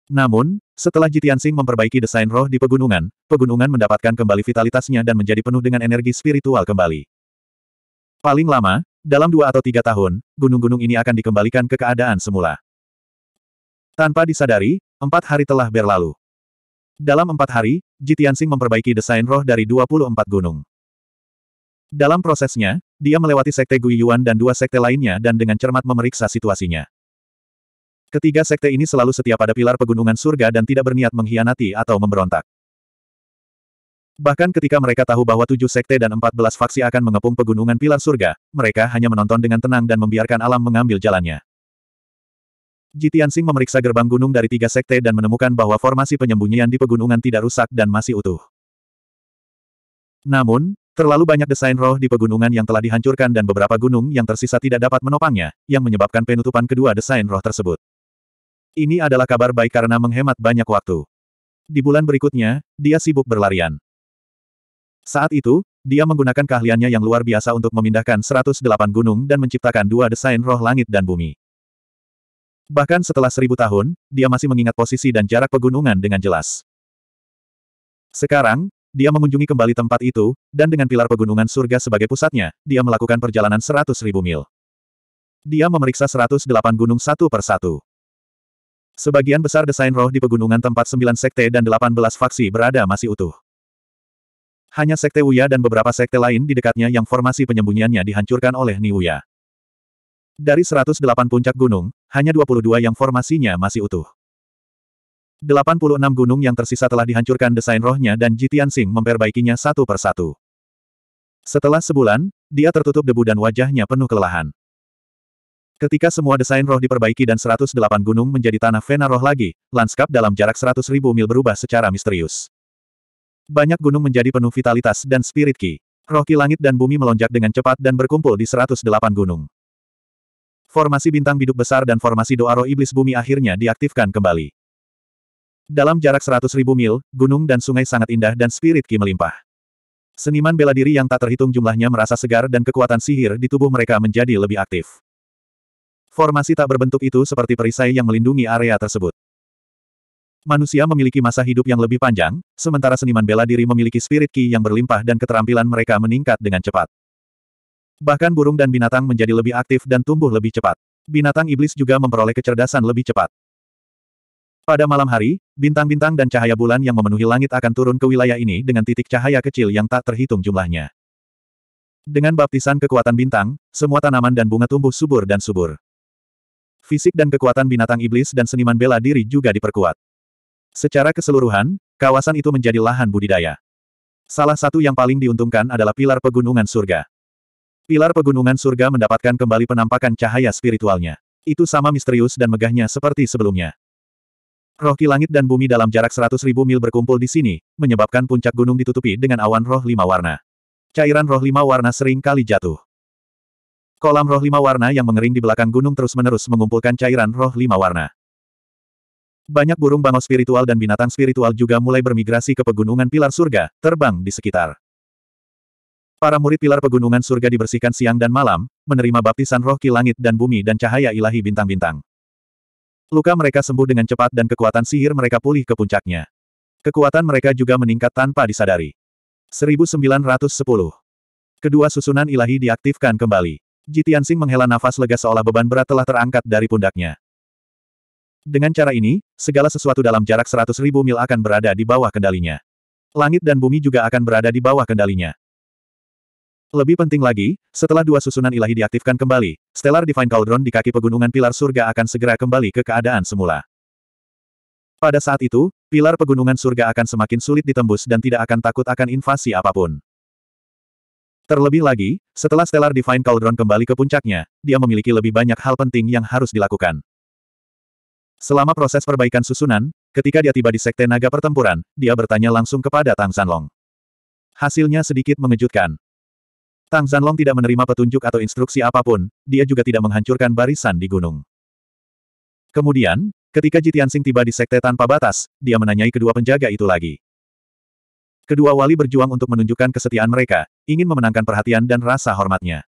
Namun, setelah Jitian Sing memperbaiki desain roh di pegunungan, pegunungan mendapatkan kembali vitalitasnya dan menjadi penuh dengan energi spiritual kembali. Paling lama, dalam dua atau tiga tahun, gunung-gunung ini akan dikembalikan ke keadaan semula. Tanpa disadari, empat hari telah berlalu. Dalam empat hari, Jitiansing memperbaiki desain roh dari 24 gunung. Dalam prosesnya, dia melewati sekte Guiyuan dan dua sekte lainnya dan dengan cermat memeriksa situasinya. Ketiga sekte ini selalu setia pada pilar pegunungan surga dan tidak berniat mengkhianati atau memberontak. Bahkan ketika mereka tahu bahwa tujuh sekte dan empat belas faksi akan mengepung pegunungan pilar surga, mereka hanya menonton dengan tenang dan membiarkan alam mengambil jalannya. Jitian Jitiansing memeriksa gerbang gunung dari tiga sekte dan menemukan bahwa formasi penyembunyian di pegunungan tidak rusak dan masih utuh. Namun, terlalu banyak desain roh di pegunungan yang telah dihancurkan dan beberapa gunung yang tersisa tidak dapat menopangnya, yang menyebabkan penutupan kedua desain roh tersebut. Ini adalah kabar baik karena menghemat banyak waktu. Di bulan berikutnya, dia sibuk berlarian. Saat itu, dia menggunakan keahliannya yang luar biasa untuk memindahkan 108 gunung dan menciptakan dua desain roh langit dan bumi. Bahkan setelah seribu tahun, dia masih mengingat posisi dan jarak pegunungan dengan jelas. Sekarang, dia mengunjungi kembali tempat itu, dan dengan pilar pegunungan surga sebagai pusatnya, dia melakukan perjalanan 100.000 mil. Dia memeriksa 108 gunung satu per satu. Sebagian besar desain roh di pegunungan tempat sembilan sekte dan 18 faksi berada masih utuh. Hanya sekte Wuya dan beberapa sekte lain di dekatnya yang formasi penyembunyiannya dihancurkan oleh Niuya. Dari 108 puncak gunung, hanya 22 yang formasinya masih utuh. 86 gunung yang tersisa telah dihancurkan desain rohnya dan Jitian Sing memperbaikinya satu per satu. Setelah sebulan, dia tertutup debu dan wajahnya penuh kelelahan. Ketika semua desain roh diperbaiki dan 108 gunung menjadi tanah Vena roh lagi, lanskap dalam jarak 100.000 mil berubah secara misterius. Banyak gunung menjadi penuh vitalitas dan spirit ki. Roh ki langit dan bumi melonjak dengan cepat dan berkumpul di 108 gunung. Formasi bintang biduk besar dan formasi doa roh iblis bumi akhirnya diaktifkan kembali. Dalam jarak 100.000 mil, gunung dan sungai sangat indah dan spirit ki melimpah. Seniman bela diri yang tak terhitung jumlahnya merasa segar dan kekuatan sihir di tubuh mereka menjadi lebih aktif. Formasi tak berbentuk itu seperti perisai yang melindungi area tersebut. Manusia memiliki masa hidup yang lebih panjang, sementara seniman bela diri memiliki spirit ki yang berlimpah dan keterampilan mereka meningkat dengan cepat. Bahkan burung dan binatang menjadi lebih aktif dan tumbuh lebih cepat. Binatang iblis juga memperoleh kecerdasan lebih cepat. Pada malam hari, bintang-bintang dan cahaya bulan yang memenuhi langit akan turun ke wilayah ini dengan titik cahaya kecil yang tak terhitung jumlahnya. Dengan baptisan kekuatan bintang, semua tanaman dan bunga tumbuh subur dan subur. Fisik dan kekuatan binatang iblis dan seniman bela diri juga diperkuat. Secara keseluruhan, kawasan itu menjadi lahan budidaya. Salah satu yang paling diuntungkan adalah pilar pegunungan surga. Pilar pegunungan surga mendapatkan kembali penampakan cahaya spiritualnya. Itu sama misterius dan megahnya seperti sebelumnya. Roh ki langit dan bumi dalam jarak seratus ribu mil berkumpul di sini, menyebabkan puncak gunung ditutupi dengan awan roh lima warna. Cairan roh lima warna sering kali jatuh. Kolam roh lima warna yang mengering di belakang gunung terus-menerus mengumpulkan cairan roh lima warna. Banyak burung bangau spiritual dan binatang spiritual juga mulai bermigrasi ke pegunungan pilar surga, terbang di sekitar. Para murid pilar pegunungan surga dibersihkan siang dan malam, menerima baptisan roh ki langit dan bumi dan cahaya ilahi bintang-bintang. Luka mereka sembuh dengan cepat dan kekuatan sihir mereka pulih ke puncaknya. Kekuatan mereka juga meningkat tanpa disadari. 1910. Kedua susunan ilahi diaktifkan kembali. Jitiansing menghela nafas lega seolah beban berat telah terangkat dari pundaknya. Dengan cara ini, segala sesuatu dalam jarak 100.000 mil akan berada di bawah kendalinya. Langit dan bumi juga akan berada di bawah kendalinya. Lebih penting lagi, setelah dua susunan ilahi diaktifkan kembali, Stellar Divine Cauldron di kaki pegunungan Pilar Surga akan segera kembali ke keadaan semula. Pada saat itu, pilar pegunungan surga akan semakin sulit ditembus dan tidak akan takut akan invasi apapun. Terlebih lagi, setelah Stellar Divine Cauldron kembali ke puncaknya, dia memiliki lebih banyak hal penting yang harus dilakukan. Selama proses perbaikan susunan, ketika dia tiba di Sekte Naga Pertempuran, dia bertanya langsung kepada Tang Zanlong. Hasilnya sedikit mengejutkan. Tang Zanlong tidak menerima petunjuk atau instruksi apapun, dia juga tidak menghancurkan barisan di gunung. Kemudian, ketika Jitiansing tiba di Sekte Tanpa Batas, dia menanyai kedua penjaga itu lagi. Kedua wali berjuang untuk menunjukkan kesetiaan mereka, ingin memenangkan perhatian dan rasa hormatnya.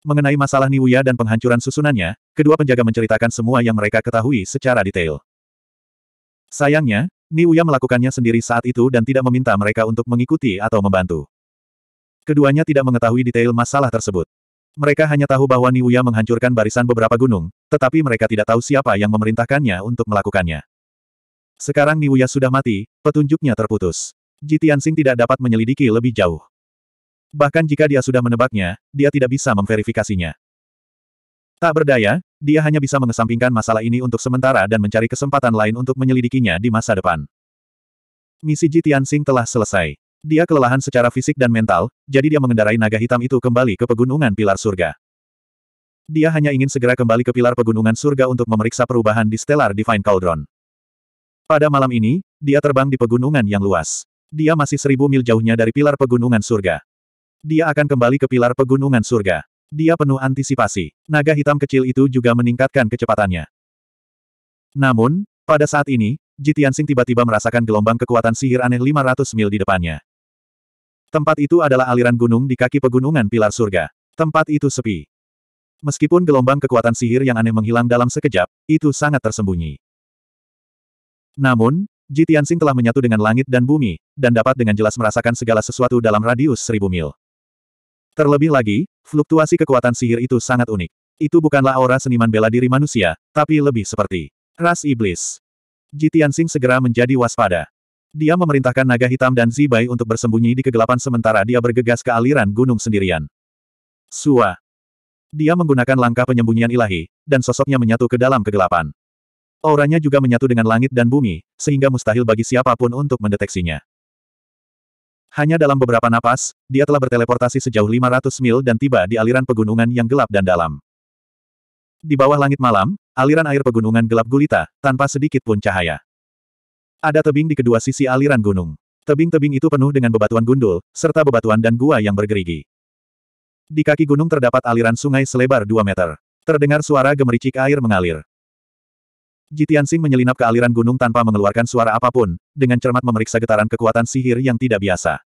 Mengenai masalah Niuya dan penghancuran susunannya, kedua penjaga menceritakan semua yang mereka ketahui secara detail. Sayangnya, Niuya melakukannya sendiri saat itu dan tidak meminta mereka untuk mengikuti atau membantu. Keduanya tidak mengetahui detail masalah tersebut. Mereka hanya tahu bahwa Niuya menghancurkan barisan beberapa gunung, tetapi mereka tidak tahu siapa yang memerintahkannya untuk melakukannya. Sekarang Niuya sudah mati, petunjuknya terputus. Jitiansing tidak dapat menyelidiki lebih jauh. Bahkan jika dia sudah menebaknya, dia tidak bisa memverifikasinya. Tak berdaya, dia hanya bisa mengesampingkan masalah ini untuk sementara dan mencari kesempatan lain untuk menyelidikinya di masa depan. Misi Jitian Tianxing telah selesai. Dia kelelahan secara fisik dan mental, jadi dia mengendarai naga hitam itu kembali ke pegunungan pilar surga. Dia hanya ingin segera kembali ke pilar pegunungan surga untuk memeriksa perubahan di Stellar Divine Cauldron. Pada malam ini, dia terbang di pegunungan yang luas. Dia masih seribu mil jauhnya dari pilar pegunungan surga. Dia akan kembali ke pilar pegunungan surga. Dia penuh antisipasi. Naga hitam kecil itu juga meningkatkan kecepatannya. Namun, pada saat ini, Jitian Sing tiba-tiba merasakan gelombang kekuatan sihir aneh 500 mil di depannya. Tempat itu adalah aliran gunung di kaki pegunungan pilar surga. Tempat itu sepi. Meskipun gelombang kekuatan sihir yang aneh menghilang dalam sekejap, itu sangat tersembunyi. Namun, Jitian Sing telah menyatu dengan langit dan bumi, dan dapat dengan jelas merasakan segala sesuatu dalam radius seribu mil. Terlebih lagi, fluktuasi kekuatan sihir itu sangat unik. Itu bukanlah aura seniman bela diri manusia, tapi lebih seperti ras iblis. Ji Tianxing segera menjadi waspada. Dia memerintahkan naga hitam dan Zibai untuk bersembunyi di kegelapan sementara dia bergegas ke aliran gunung sendirian. Sua. Dia menggunakan langkah penyembunyian ilahi, dan sosoknya menyatu ke dalam kegelapan. Auranya juga menyatu dengan langit dan bumi, sehingga mustahil bagi siapapun untuk mendeteksinya. Hanya dalam beberapa napas, dia telah berteleportasi sejauh 500 mil dan tiba di aliran pegunungan yang gelap dan dalam. Di bawah langit malam, aliran air pegunungan gelap gulita, tanpa sedikit pun cahaya. Ada tebing di kedua sisi aliran gunung. Tebing-tebing itu penuh dengan bebatuan gundul, serta bebatuan dan gua yang bergerigi. Di kaki gunung terdapat aliran sungai selebar 2 meter. Terdengar suara gemericik air mengalir. Jitian Jitiansing menyelinap ke aliran gunung tanpa mengeluarkan suara apapun, dengan cermat memeriksa getaran kekuatan sihir yang tidak biasa.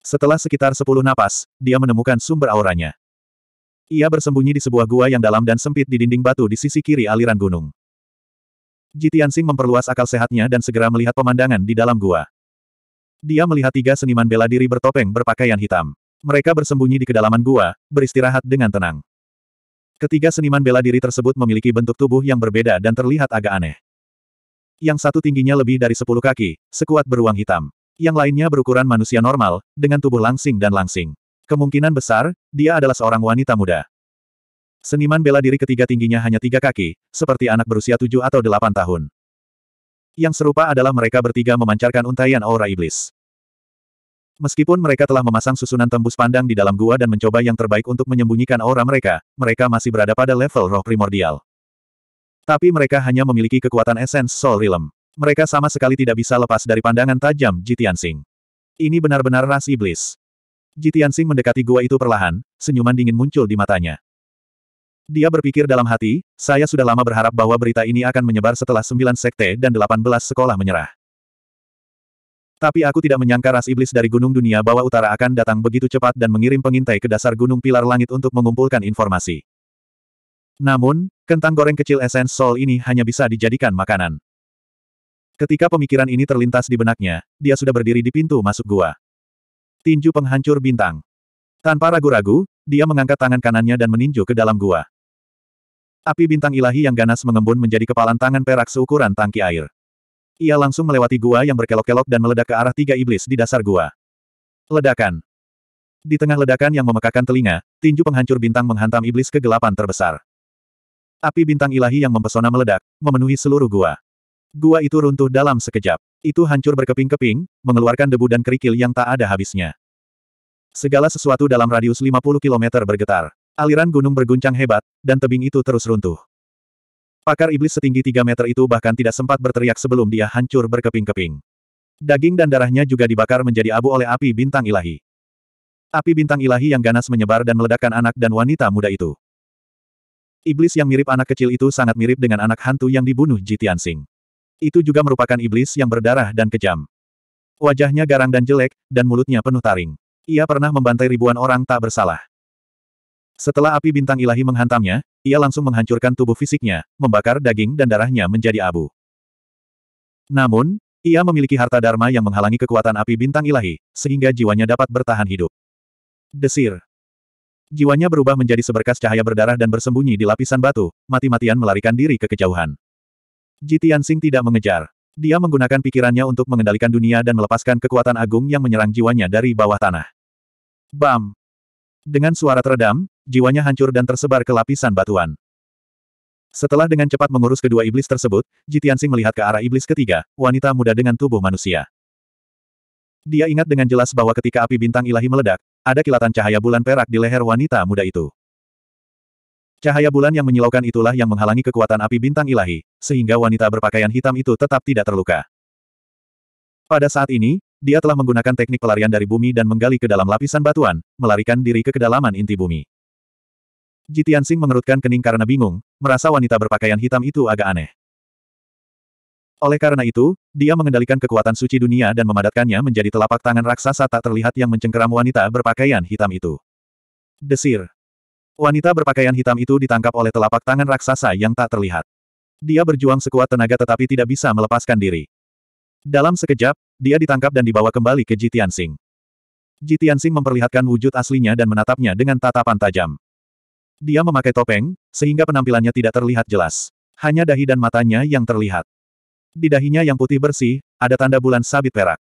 Setelah sekitar sepuluh napas, dia menemukan sumber auranya. Ia bersembunyi di sebuah gua yang dalam dan sempit di dinding batu di sisi kiri aliran gunung. Jitian Jitiansing memperluas akal sehatnya dan segera melihat pemandangan di dalam gua. Dia melihat tiga seniman bela diri bertopeng berpakaian hitam. Mereka bersembunyi di kedalaman gua, beristirahat dengan tenang. Ketiga seniman bela diri tersebut memiliki bentuk tubuh yang berbeda dan terlihat agak aneh. Yang satu tingginya lebih dari sepuluh kaki, sekuat beruang hitam. Yang lainnya berukuran manusia normal, dengan tubuh langsing dan langsing. Kemungkinan besar, dia adalah seorang wanita muda. Seniman bela diri ketiga tingginya hanya tiga kaki, seperti anak berusia tujuh atau delapan tahun. Yang serupa adalah mereka bertiga memancarkan untaian aura iblis. Meskipun mereka telah memasang susunan tembus pandang di dalam gua dan mencoba yang terbaik untuk menyembunyikan aura mereka, mereka masih berada pada level roh primordial. Tapi mereka hanya memiliki kekuatan esens Soul Realm. Mereka sama sekali tidak bisa lepas dari pandangan tajam Jitian Sing. Ini benar-benar ras iblis. Jitian Sing mendekati gua itu perlahan, senyuman dingin muncul di matanya. Dia berpikir dalam hati, saya sudah lama berharap bahwa berita ini akan menyebar setelah sembilan sekte dan delapan belas sekolah menyerah. Tapi aku tidak menyangka ras iblis dari Gunung Dunia Bawah Utara akan datang begitu cepat dan mengirim pengintai ke dasar Gunung Pilar Langit untuk mengumpulkan informasi. Namun, kentang goreng kecil esens sol ini hanya bisa dijadikan makanan. Ketika pemikiran ini terlintas di benaknya, dia sudah berdiri di pintu masuk gua. Tinju penghancur bintang. Tanpa ragu-ragu, dia mengangkat tangan kanannya dan meninju ke dalam gua. Api bintang ilahi yang ganas mengembun menjadi kepalan tangan perak seukuran tangki air. Ia langsung melewati gua yang berkelok-kelok dan meledak ke arah tiga iblis di dasar gua. Ledakan. Di tengah ledakan yang memekakan telinga, tinju penghancur bintang menghantam iblis kegelapan terbesar. Api bintang ilahi yang mempesona meledak, memenuhi seluruh gua. Gua itu runtuh dalam sekejap. Itu hancur berkeping-keping, mengeluarkan debu dan kerikil yang tak ada habisnya. Segala sesuatu dalam radius 50 km bergetar. Aliran gunung berguncang hebat, dan tebing itu terus runtuh. Pakar iblis setinggi 3 meter itu bahkan tidak sempat berteriak sebelum dia hancur berkeping-keping. Daging dan darahnya juga dibakar menjadi abu oleh api bintang ilahi. Api bintang ilahi yang ganas menyebar dan meledakkan anak dan wanita muda itu. Iblis yang mirip anak kecil itu sangat mirip dengan anak hantu yang dibunuh Jitian Sing. Itu juga merupakan iblis yang berdarah dan kejam. Wajahnya garang dan jelek, dan mulutnya penuh taring. Ia pernah membantai ribuan orang tak bersalah. Setelah api bintang ilahi menghantamnya, ia langsung menghancurkan tubuh fisiknya, membakar daging dan darahnya menjadi abu. Namun, ia memiliki harta dharma yang menghalangi kekuatan api bintang ilahi, sehingga jiwanya dapat bertahan hidup. Desir. Jiwanya berubah menjadi seberkas cahaya berdarah dan bersembunyi di lapisan batu, mati-matian melarikan diri ke kejauhan. Jitian Sing tidak mengejar. Dia menggunakan pikirannya untuk mengendalikan dunia dan melepaskan kekuatan agung yang menyerang jiwanya dari bawah tanah. Bam! Dengan suara teredam, jiwanya hancur dan tersebar ke lapisan batuan. Setelah dengan cepat mengurus kedua iblis tersebut, Jitiansing melihat ke arah iblis ketiga, wanita muda dengan tubuh manusia. Dia ingat dengan jelas bahwa ketika api bintang ilahi meledak, ada kilatan cahaya bulan perak di leher wanita muda itu. Cahaya bulan yang menyilaukan itulah yang menghalangi kekuatan api bintang ilahi, sehingga wanita berpakaian hitam itu tetap tidak terluka. Pada saat ini, dia telah menggunakan teknik pelarian dari bumi dan menggali ke dalam lapisan batuan, melarikan diri ke kedalaman inti bumi. Jitian Sing mengerutkan kening karena bingung, merasa wanita berpakaian hitam itu agak aneh. Oleh karena itu, dia mengendalikan kekuatan suci dunia dan memadatkannya menjadi telapak tangan raksasa tak terlihat yang mencengkeram wanita berpakaian hitam itu. Desir. Wanita berpakaian hitam itu ditangkap oleh telapak tangan raksasa yang tak terlihat. Dia berjuang sekuat tenaga tetapi tidak bisa melepaskan diri. Dalam sekejap, dia ditangkap dan dibawa kembali ke Jitian Jitian Jitiansing memperlihatkan wujud aslinya dan menatapnya dengan tatapan tajam. Dia memakai topeng, sehingga penampilannya tidak terlihat jelas. Hanya dahi dan matanya yang terlihat. Di dahinya yang putih bersih, ada tanda bulan sabit perak.